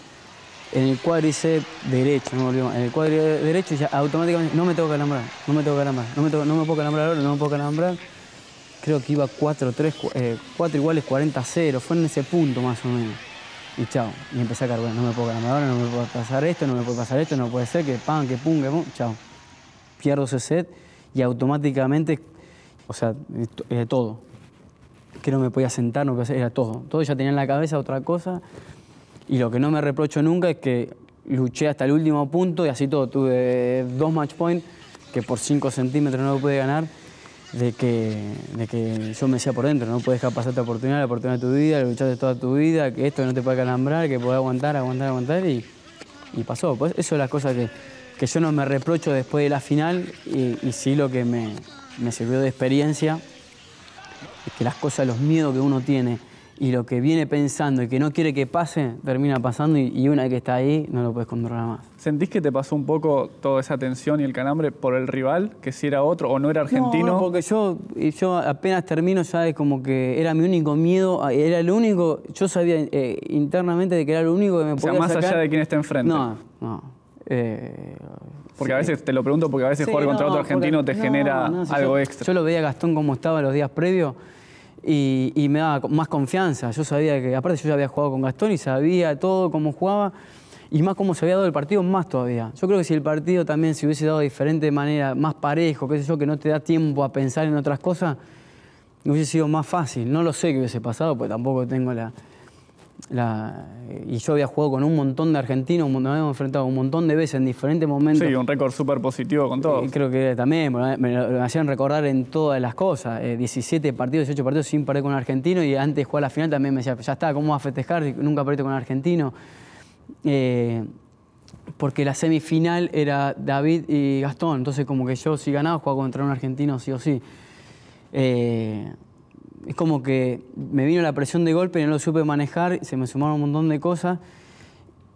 en el cuádriceps derecho, no en el cuádriceps derecho ya automáticamente no me tengo que alambrar, no me tengo que alambrar, no me, no puedo calambrar ahora, no me puedo calambrar. Creo que iba 4, 3, 4 iguales 40 0, fue en ese punto más o menos y chao. Y empecé a cargar, bueno, no me puedo ganar ahora, no me puede pasar esto, no me puede pasar esto, no puede ser que pan, que pum, que chao. Pierdo ese set y automáticamente, o sea, era todo. Que no me podía sentar, no podía hacer, era todo. Todo ya tenía en la cabeza otra cosa. Y lo que no me reprocho nunca es que luché hasta el último punto y así todo. Tuve dos match points, que por 5 centímetros no lo pude ganar de que, yo me decía por dentro, no puedes dejar pasar esta oportunidad, la oportunidad de tu vida, lo luchaste toda tu vida, que esto no te puede calambrar, que podés aguantar, aguantar, aguantar y, pasó. Pues eso es la cosa que, yo no me reprocho después de la final y, sí lo que me, me sirvió de experiencia es que las cosas, los miedos que uno tiene, y lo que viene pensando y que no quiere que pase, termina pasando y, una vez que está ahí no lo puedes controlar más. ¿Sentís que te pasó un poco toda esa tensión y el calambre por el rival, que si era otro o no era argentino? No, porque yo, yo apenas termino ya es como que era mi único miedo, era el único, yo sabía eh, internamente de que era lo único que me podía O sea, más allá de quién está enfrente. No, no. Eh, porque a veces, te lo pregunto, porque a veces jugar contra otro argentino te genera algo extra. Yo lo veía a Gastón como estaba los días previos y, me daba más confianza. Yo sabía que, aparte yo ya había jugado con Gastón y sabía todo cómo jugaba y más cómo se había dado el partido, más todavía. Yo creo que si el partido también se hubiese dado de diferente manera, más parejo, qué sé yo, que no te da tiempo a pensar en otras cosas, hubiese sido más fácil. No lo sé qué hubiese pasado, pues tampoco tengo la, eh, y yo había jugado con un montón de argentinos, nos habíamos enfrentado un montón de veces en diferentes momentos. Sí, un récord súper positivo con eh, todos. creo que también, me, hacían recordar en todas las cosas. 17 eh, partidos, 18 partidos sin perder con un argentino y antes de jugar la final también me decía, ya está, ¿cómo vas a festejar? Nunca perdiste con un argentino. porque la semifinal era David y Gastón, entonces como que yo si ganaba jugaba contra un argentino sí o sí. Eh, es como que me vino la presión de golpe, y no lo supe manejar, se me sumaron un montón de cosas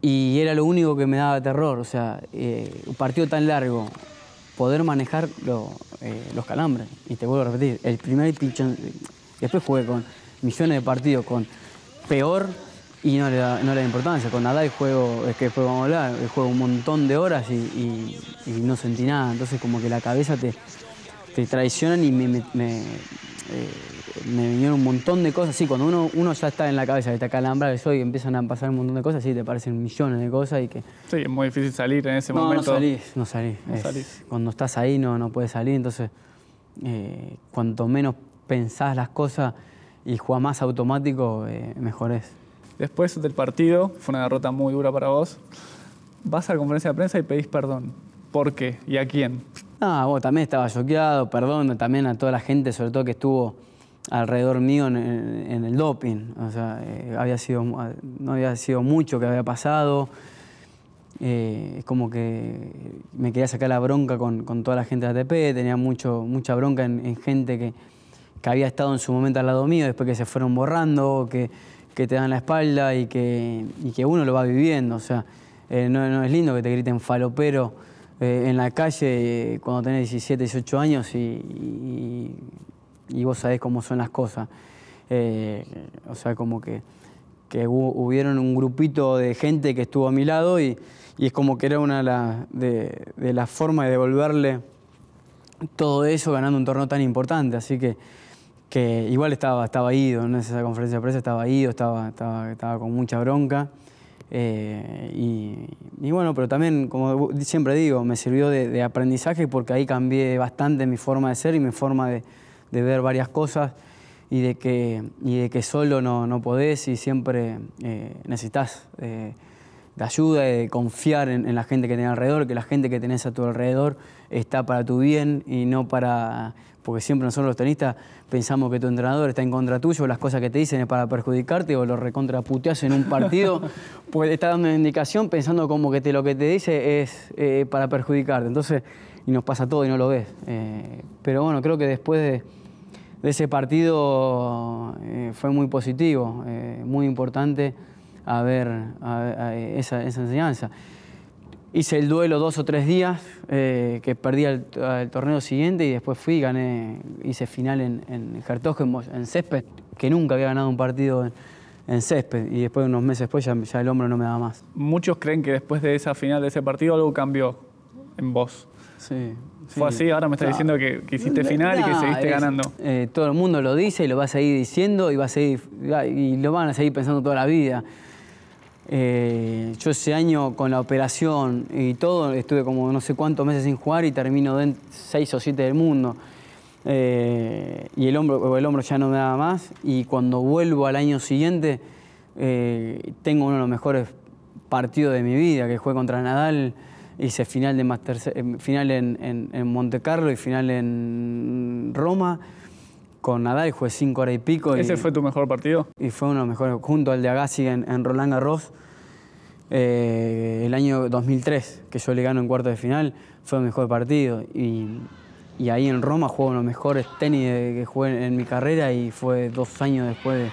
y era lo único que me daba terror, o sea, eh, un partido tan largo, poder manejar eh, los calambres. Y te vuelvo a repetir, el primer pitch después jugué con millones de partidos, con peor y no le da, no le importancia. Con Nadal juego, es que después vamos a hablar, juego un montón de horas y, no sentí nada, entonces como que la cabeza te, te traicionan y me... Eh, me vinieron un montón de cosas. Sí, cuando uno, uno ya está en la cabeza, está calambrado eso y empiezan a pasar un montón de cosas, sí, te parecen millones de cosas y que... Sí, es muy difícil salir en ese momento. No, salís, no salís. No salís. Cuando estás ahí no, no puedes salir, entonces eh, cuanto menos pensás las cosas y jugás más automático, eh, mejor es. Después del partido, fue una derrota muy dura para vos, vas a la conferencia de prensa y pedís perdón. ¿Por qué? ¿Y a quién? Ah, vos también estaba choqueado, perdón también a toda la gente, sobre todo que estuvo alrededor mío en, el doping. O sea, eh, había sido, ah, no había sido mucho que había pasado. Es eh, como que me quería sacar la bronca con, toda la gente de ATP, tenía mucho, mucha bronca en, gente que, había estado en su momento al lado mío, después que se fueron borrando, que, te dan la espalda y que, que uno lo va viviendo. O sea, eh, no, es lindo que te griten falopero en la calle cuando tenés 17, 18 años y y vos sabés cómo son las cosas. Eh, o sea, como que, hubieron un grupito de gente que estuvo a mi lado y, es como que era una de, de, las formas de devolverle todo eso ganando un torneo tan importante. Así que, que igual estaba, estaba ido, en esa conferencia de prensa estaba ido, estaba, estaba, estaba con mucha bronca. Eh, y, bueno, pero también, como siempre digo, me sirvió de aprendizaje porque ahí cambié bastante mi forma de ser y mi forma de, de ver varias cosas y de que, y de que solo no, podés y siempre eh, necesitas eh, de ayuda y de confiar en, la gente que tenés alrededor, que la gente que tenés a tu alrededor está para tu bien y no para... Porque siempre nosotros los tenistas pensamos que tu entrenador está en contra tuyo, las cosas que te dicen es para perjudicarte o lo recontraputeas en un partido, pues está dando una indicación pensando como que lo que te dice es eh, para perjudicarte. Entonces, y nos pasa todo y no lo ves. pero bueno, creo que después de de ese partido eh, fue muy positivo, eh, muy importante a esa, enseñanza. Hice el duelo dos o tres días, eh, que perdí el, torneo siguiente y después fui y gané, hice final en, en en, césped, que nunca había ganado un partido en, césped y después unos meses después ya, el hombro no me daba más. Muchos creen que después de esa final, de ese partido, algo cambió en vos. Sí, Fue así, ahora me está ah. diciendo que, hiciste final y que seguiste ganando. Eh, todo el mundo lo dice y lo va a seguir diciendo y, va a seguir, ah, y lo van a seguir pensando toda la vida. Eh, yo ese año con la operación y todo, estuve como no sé cuántos meses sin jugar y termino de seis o siete del mundo. Eh, y el hombro, el hombro ya no me daba más. Y cuando vuelvo al año siguiente, tengo uno de los mejores partidos de mi vida, que fue contra Nadal hice final, de eh, final en, en, Monte Carlo y final en Roma. Con Nadal jugué cinco horas y pico. ¿Ese fue tu mejor partido? Y fue uno de los mejores, junto al de Agassi en, Roland Garros. Eh, el año 2003, que yo le gano en cuarto de final, fue el mejor partido. Y, y ahí en Roma jugué uno de los mejores tenis que jugué en mi carrera y fue dos años después de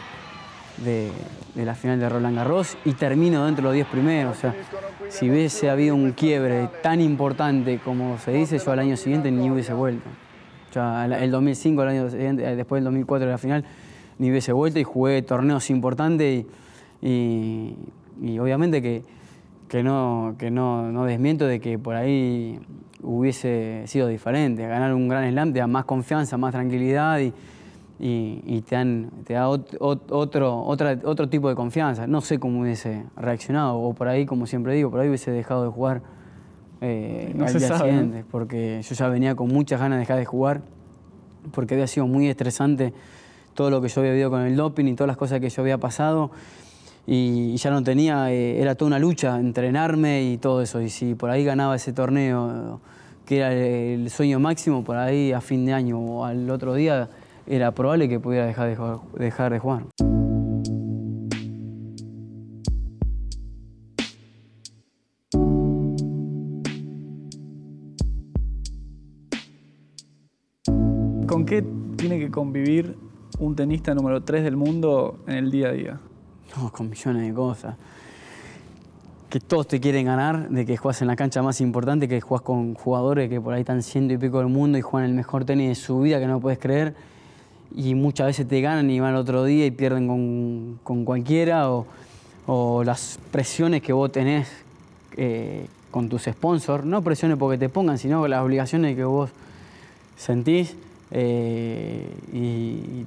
de, la final de Roland Garros y termino dentro de los 10 primeros. O sea, si hubiese habido un quiebre tan importante como se dice, yo al año siguiente ni hubiese vuelto. O sea, el 2005, el año eh, después del 2004 de la final, ni hubiese vuelto y jugué torneos importantes y, y, y obviamente que, que, no, que no, no desmiento de que por ahí hubiese sido diferente. Ganar un gran slam te da más confianza, más tranquilidad y, y, te, han, te da otro, otra, otro tipo de confianza. No sé cómo hubiese reaccionado, o por ahí, como siempre digo, por ahí hubiese dejado de jugar eh, al día siguiente, porque yo ya venía con muchas ganas de dejar de jugar, porque había sido muy estresante todo lo que yo había vivido con el doping y todas las cosas que yo había pasado y ya no tenía, eh, era toda una lucha entrenarme y todo eso. Y si por ahí ganaba ese torneo, que era el sueño máximo, por ahí a fin de año o al otro día era probable que pudiera dejar de jugar. Dejar de ¿Con qué tiene que convivir un tenista número 3 del mundo en el día a día? No, con millones de cosas. Que todos te quieren ganar, de que juegas en la cancha más importante, que juegas con jugadores que por ahí están ciento y pico del mundo y juegan el mejor tenis de su vida que no puedes creer y muchas veces te ganan y van al otro día y pierden con, con cualquiera o, las presiones que vos tenés eh, con tus sponsors, no presiones porque te pongan, sino las obligaciones que vos sentís eh, y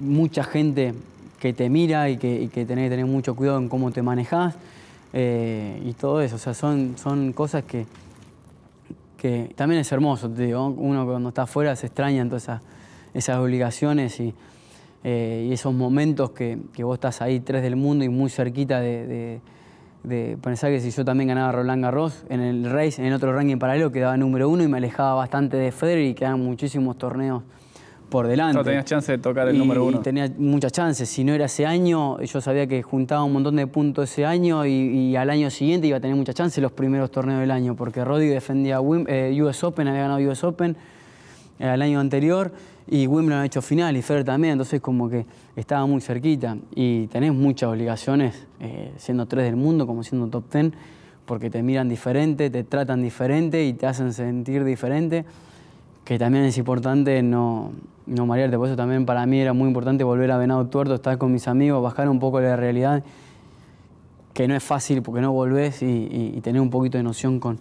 mucha gente que te mira y que, que, tenés que tener mucho cuidado en cómo te manejás eh, y todo eso. O sea, son, son cosas que, que también es hermoso, te digo. Uno cuando está afuera se extraña entonces esas obligaciones y, eh, esos momentos que, vos estás ahí tres del mundo y muy cerquita de, pensar que si yo también ganaba Roland Garros en el race, en el otro ranking paralelo quedaba número uno y me alejaba bastante de Federer y quedaban muchísimos torneos por delante. No tenías chance de tocar el número uno. tenía muchas chances. Si no era ese año, yo sabía que juntaba un montón de puntos ese año y, al año siguiente iba a tener muchas chances los primeros torneos del año, porque Roddy defendía eh, US Open, había ganado US Open, el eh, año anterior y Wimbledon ha hecho final y Fer también, entonces como que estaba muy cerquita y tenés muchas obligaciones eh, siendo tres del mundo como siendo top ten porque te miran diferente, te tratan diferente y te hacen sentir diferente, que también es importante no, no marearte, por eso también para mí era muy importante volver a Venado Tuerto, estar con mis amigos, bajar un poco la realidad, que no es fácil porque no volvés y, y tener un poquito de noción con,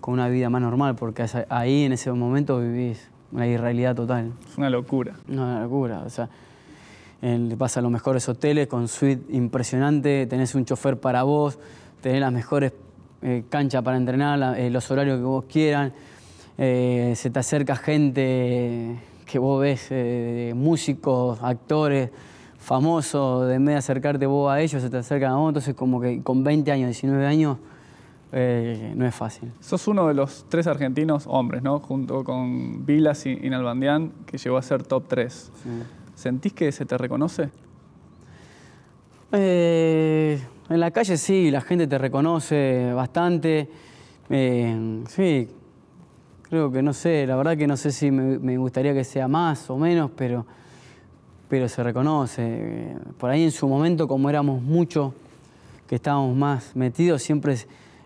con una vida más normal, porque ahí en ese momento vivís una irrealidad total. Es una locura. una locura. O sea, te pasan los mejores hoteles con suite impresionante, tenés un chofer para vos, tenés las mejores eh, canchas para entrenar, eh, los horarios que vos quieran, eh, se te acerca gente que vos ves, músicos, actores, famosos, de en vez de acercarte vos a ellos, se te acercan a vos, entonces como que con 20 años, 19 años, eh, no es fácil. Sos uno de los tres argentinos hombres, ¿no? Junto con Vilas y, Nalbandián, que llegó a ser top tres. ¿Sentís que se te reconoce? Eh, en la calle sí, la gente te reconoce bastante. Eh, sí, creo que no sé, la verdad que no sé si me, gustaría que sea más o menos, pero, pero se reconoce. Por ahí en su momento, como éramos muchos que estábamos más metidos, siempre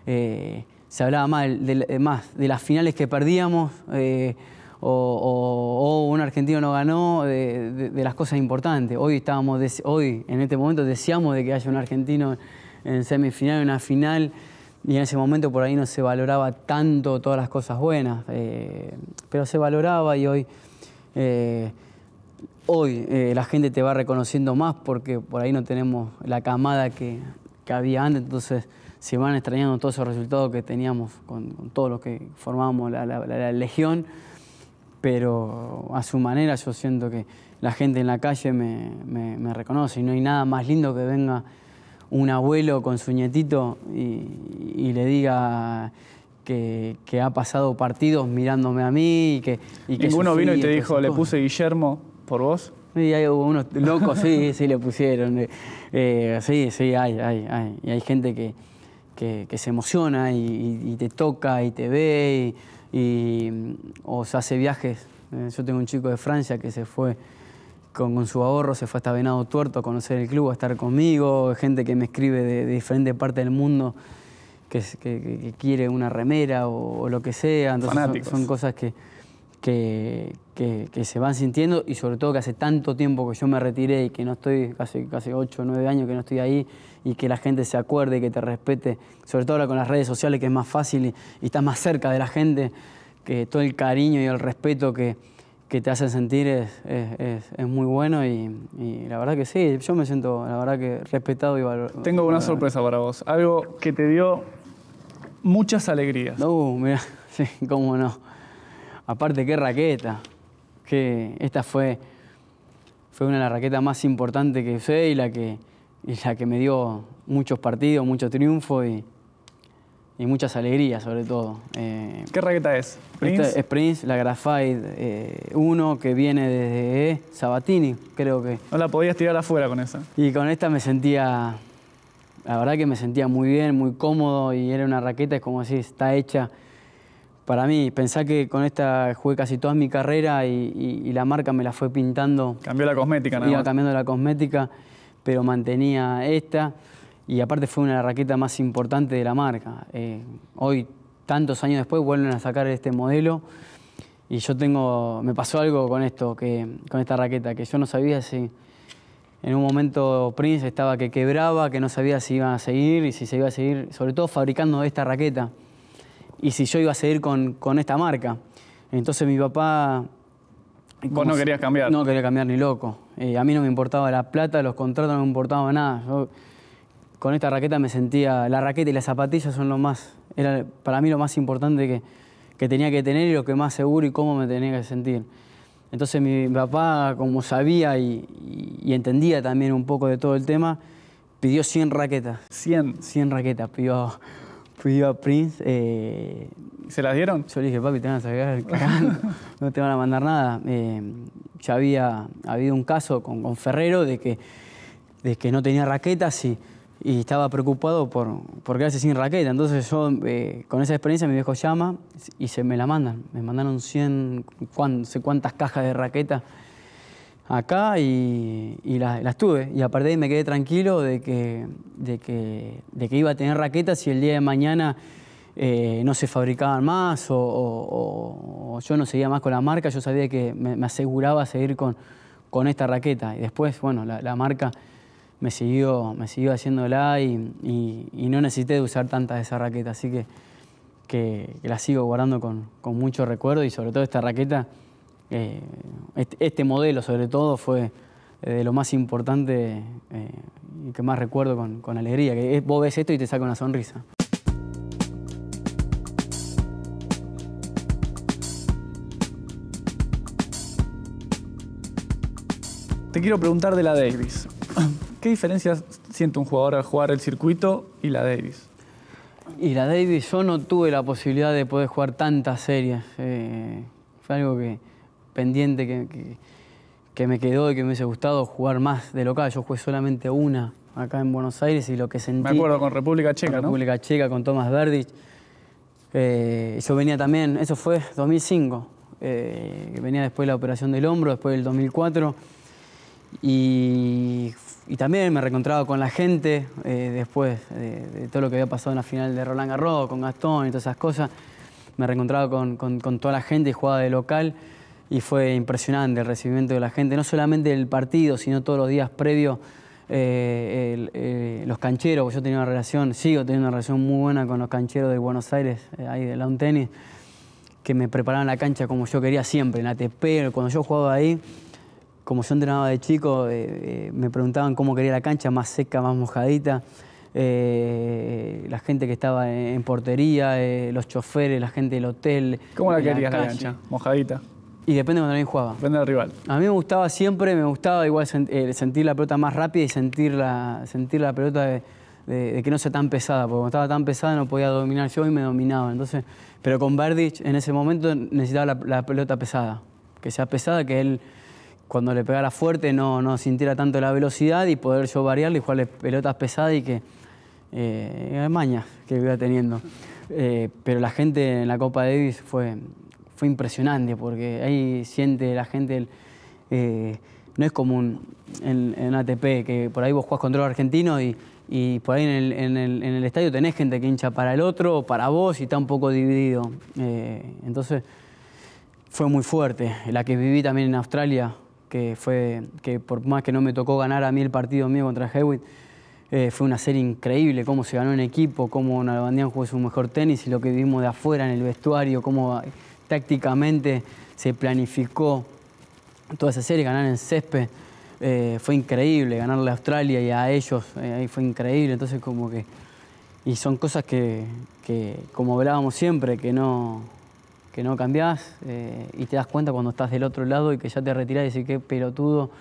eh, se hablaba eh, más de, las finales que perdíamos eh, o, un argentino no ganó, de, las cosas importantes. Hoy, estábamos hoy, en este momento, deseamos de que haya un argentino en semifinal, en una final, y en ese momento por ahí no se valoraba tanto todas las cosas buenas, pero se valoraba y hoy... Hoy la gente te va reconociendo más porque por ahí no tenemos la camada que, que había antes, entonces se van extrañando todos esos resultados que teníamos con, todos los que formábamos la, legión, pero a su manera yo siento que la gente en la calle me, reconoce y no hay nada más lindo que venga un abuelo con su nietito y, le diga que, ha pasado partidos mirándome a mí y que... Y Ninguno vino y te dijo, le puse Guillermo por vos. Y hubo unos locos, sí, sí, le pusieron. Eh, eh, sí, sí, hay, hay, hay. Y hay gente que, que, se emociona y, te toca y te ve y, o se hace viajes. Eh, yo tengo un chico de Francia que se fue con, su ahorro, se fue hasta Venado Tuerto a conocer el club, a estar conmigo, gente que me escribe de, diferentes partes del mundo que, quiere una remera o, lo que sea. Entonces son, cosas que, se van sintiendo y sobre todo que hace tanto tiempo que yo me retiré y que no estoy, casi, casi 8 o 9 años que no estoy ahí, y que la gente se acuerde, y que te respete, sobre todo ahora con las redes sociales que es más fácil y, estás más cerca de la gente, que todo el cariño y el respeto que, que te hacen sentir es, es, es, muy bueno y, la verdad que sí, yo me siento la verdad que respetado y valorado. Tengo una sorpresa para vos, algo que te dio muchas alegrías. No, uh, mira, sí, cómo no. Aparte, qué raqueta, que esta fue, fue una de las raquetas más importantes que usé y la que y la que me dio muchos partidos, mucho triunfo y, muchas alegrías sobre todo. Eh, ¿Qué raqueta es? ¿Prince? es Prince, la Graphite 1 eh, que viene desde e, Sabatini, creo que. No la podías tirar afuera con esa. Y con esta me sentía, la verdad que me sentía muy bien, muy cómodo y era una raqueta, es como así está hecha para mí. Pensá que con esta jugué casi toda mi carrera y, y la marca me la fue pintando. Cambió la cosmética, ¿no? Iba cambiando la cosmética pero mantenía esta y aparte fue una raqueta más importante de la marca. Eh, hoy, tantos años después, vuelven a sacar este modelo y yo tengo, me pasó algo con esto, que, con esta raqueta, que yo no sabía si en un momento Prince estaba que quebraba, que no sabía si iba a seguir y si se iba a seguir, sobre todo fabricando esta raqueta y si yo iba a seguir con, con esta marca. Entonces mi papá no querías cambiar. No quería cambiar ni loco. Eh, a mí no me importaba la plata, los contratos no me importaba nada. con esta raqueta me sentía... La raqueta y las zapatillas son lo más... Era para mí lo más importante que, tenía que tener y lo que más seguro y cómo me tenía que sentir. Entonces mi, papá, como sabía y, entendía también un poco de todo el tema, pidió 100 raquetas. 100. 100 raquetas pidió, a Prince. Eh, ¿Se las dieron? Yo le dije, papi, te van a sacar no te van a mandar nada. Eh, ya había habido un caso con, Ferrero de que, de que no tenía raquetas y, estaba preocupado por, por quedarse sin raqueta. Entonces yo, eh, con esa experiencia, mi viejo llama y se me la mandan. Me mandaron 100, sé cuántas cajas de raquetas acá y, las, tuve. Y aparte de me quedé tranquilo de que, de, que, de que iba a tener raquetas y el día de mañana eh, no se fabricaban más o, yo no seguía más con la marca, yo sabía que me, aseguraba seguir con, esta raqueta. Y después, bueno, la, marca me siguió, me siguió haciéndola y, y, no necesité usar tantas de esa raqueta, así que, que, la sigo guardando con, mucho recuerdo y sobre todo esta raqueta, eh, este, este, modelo sobre todo fue eh, de lo más importante y que más recuerdo con, con alegría, que vos ves esto y te saca una sonrisa. Te quiero preguntar de la Davis. ¿Qué diferencias siente un jugador al jugar el circuito y la Davis? Y la Davis, yo no tuve la posibilidad de poder jugar tantas series. Eh, fue algo que pendiente que, que, me quedó y que me hubiese gustado jugar más de local. Yo jugué solamente una acá en Buenos Aires y lo que sentí... Me acuerdo, con República Checa, República Checa, con Tomás Verdich. Eh, yo venía también, eso fue 2005. Eh, que venía después de la operación del hombro, después del 2004 y, también me reencontraba con la gente eh, después de, todo lo que había pasado en la final de Roland Garros, con Gastón y todas esas cosas. Me reencontraba con, con, toda la gente y jugaba de local y fue impresionante el recibimiento de la gente, no solamente el partido, sino todos los días previos. Eh, eh, los cancheros, yo tenía una relación, sigo teniendo una relación muy buena con los cancheros de Buenos Aires, ahí de Lawn Tennis, que me preparaban la cancha como yo quería siempre, en ATP, cuando yo jugaba ahí, como yo entrenaba de chico, eh, eh, me preguntaban cómo quería la cancha, más seca, más mojadita. Eh, la gente que estaba en, portería, los choferes, la gente del hotel. ¿Cómo la querías la, cancha? Mojadita. Y depende de cuando alguien jugaba. Depende del rival. A mí me gustaba siempre, me gustaba igual sentir la pelota más rápida y sentir la, sentir la pelota de, que no sea tan pesada, porque cuando estaba tan pesada no podía dominar yo y me dominaba. Entonces, pero con Verdich en ese momento necesitaba la pelota pesada, que sea pesada, que él cuando le pegara fuerte no, no sintiera tanto la velocidad y poder yo variarle y jugarle pelotas pesadas y que... Eh, maña que iba teniendo. Eh, pero la gente en la Copa Davis fue, fue impresionante porque ahí siente la gente... Eh, no es común en, ATP, que por ahí vos jugás contra los argentinos y, por ahí en el, estadio tenés gente que hincha para el otro, para vos y está un poco dividido. Eh, entonces fue muy fuerte. La que viví también en Australia que fue que por más que no me tocó ganar a mí el partido mío contra Hewitt, eh, fue una serie increíble, cómo se ganó en equipo, cómo Nalbandián jugó su mejor tenis y lo que vimos de afuera en el vestuario, cómo eh, tácticamente se planificó toda esa serie, ganar en césped. Eh, fue increíble, ganarle a Australia y a ellos, ahí fue increíble, entonces como que... Y son cosas que, que como hablábamos siempre, que no, que no cambiás eh, y te das cuenta cuando estás del otro lado y que ya te retirás y decís qué pelotudo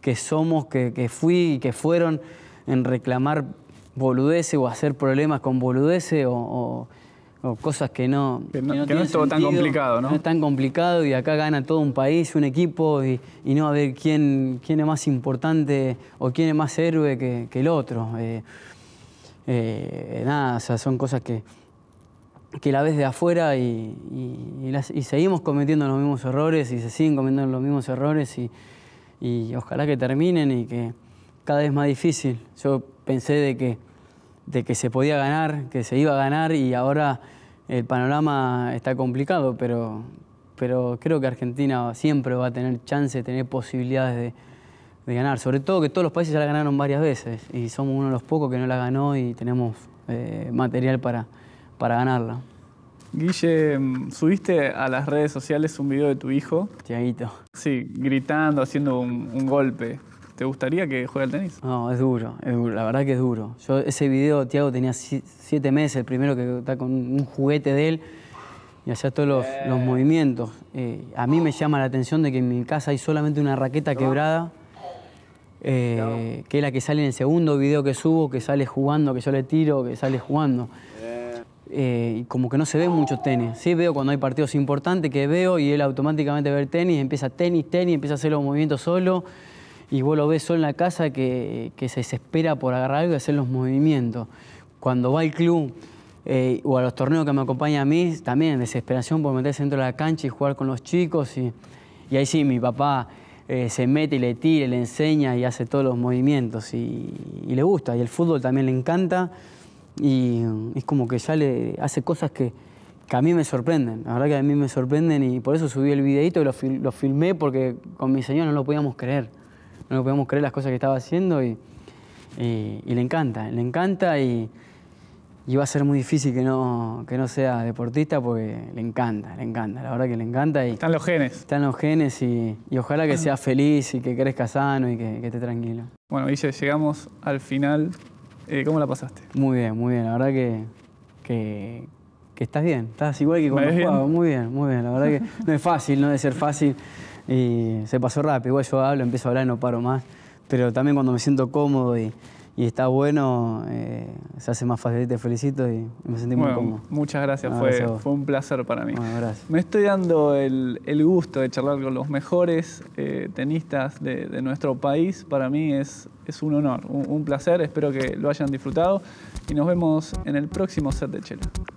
que somos, que, fui y que fueron en reclamar boludeces o hacer problemas con boludeces o, cosas que no. Que no, es todo tan complicado, ¿no? No es tan complicado y acá gana todo un país, un equipo y, no a ver quién, quién es más importante o quién es más héroe que, el otro. Eh, eh, nada, o sea, son cosas que, que la ves de afuera y, seguimos cometiendo los mismos errores y se siguen cometiendo los mismos errores y, ojalá que terminen y que cada vez más difícil. Yo pensé de que, de que se podía ganar, que se iba a ganar y ahora el panorama está complicado, pero, pero creo que Argentina siempre va a tener chance, tener posibilidades de, ganar. Sobre todo que todos los países ya la ganaron varias veces y somos uno de los pocos que no la ganó y tenemos eh, material para para ganarla. Guille, subiste a las redes sociales un video de tu hijo. Tiaguito. Sí, gritando, haciendo un, golpe. ¿Te gustaría que juegue al tenis? No, es duro, la verdad que es duro. Yo ese video, Tiago tenía siete meses, el primero que está con un juguete de él y hacía todos los, eh. movimientos. Eh, a mí me llama la atención de que en mi casa hay solamente una raqueta quebrada, eh, que es la que sale en el segundo video que subo, que sale jugando, que yo le tiro, que sale jugando. Eh, como que no se ve mucho tenis. Sí veo cuando hay partidos importantes que veo y él automáticamente ve el tenis, empieza tenis, tenis, empieza a hacer los movimientos solo y vos lo ves solo en la casa que, que se desespera por agarrar algo y hacer los movimientos. Cuando va al club eh, o a los torneos que me acompaña a mí, también desesperación por meterse dentro de la cancha y jugar con los chicos. Y, ahí sí, mi papá eh, se mete y le tira, le enseña y hace todos los movimientos y le gusta. Y el fútbol también le encanta. Y mm, es como que ya hace cosas que, a mí me sorprenden, la verdad que a mí me sorprenden y por eso subí el videito y lo, filmé porque con mi señor no lo podíamos creer, no lo podíamos creer las cosas que estaba haciendo y, le encanta, le encanta y, va a ser muy difícil que no, no sea deportista porque le encanta, le encanta, la verdad que le encanta. Y están los genes. Están los genes y, ojalá que sea feliz y que crezca sano y que esté tranquilo. Bueno, dice, llegamos al final eh, ¿Cómo la pasaste? Muy bien, muy bien. La verdad que, que, estás bien. Estás igual que cuando jugaba. Muy bien, muy bien. La verdad que no es fácil, no debe ser fácil. Y se pasó rápido. Igual yo hablo, empiezo a hablar y no paro más. Pero también cuando me siento cómodo y, y está bueno, eh, se hace más fácil. Te felicito y me sentí muy cómodo. Muchas gracias, fue, un placer para mí. me estoy dando el, gusto de charlar con los mejores eh, tenistas de, nuestro país. Para mí es, es un honor, un, un placer. Espero que lo hayan disfrutado y nos vemos en el próximo set de Chela.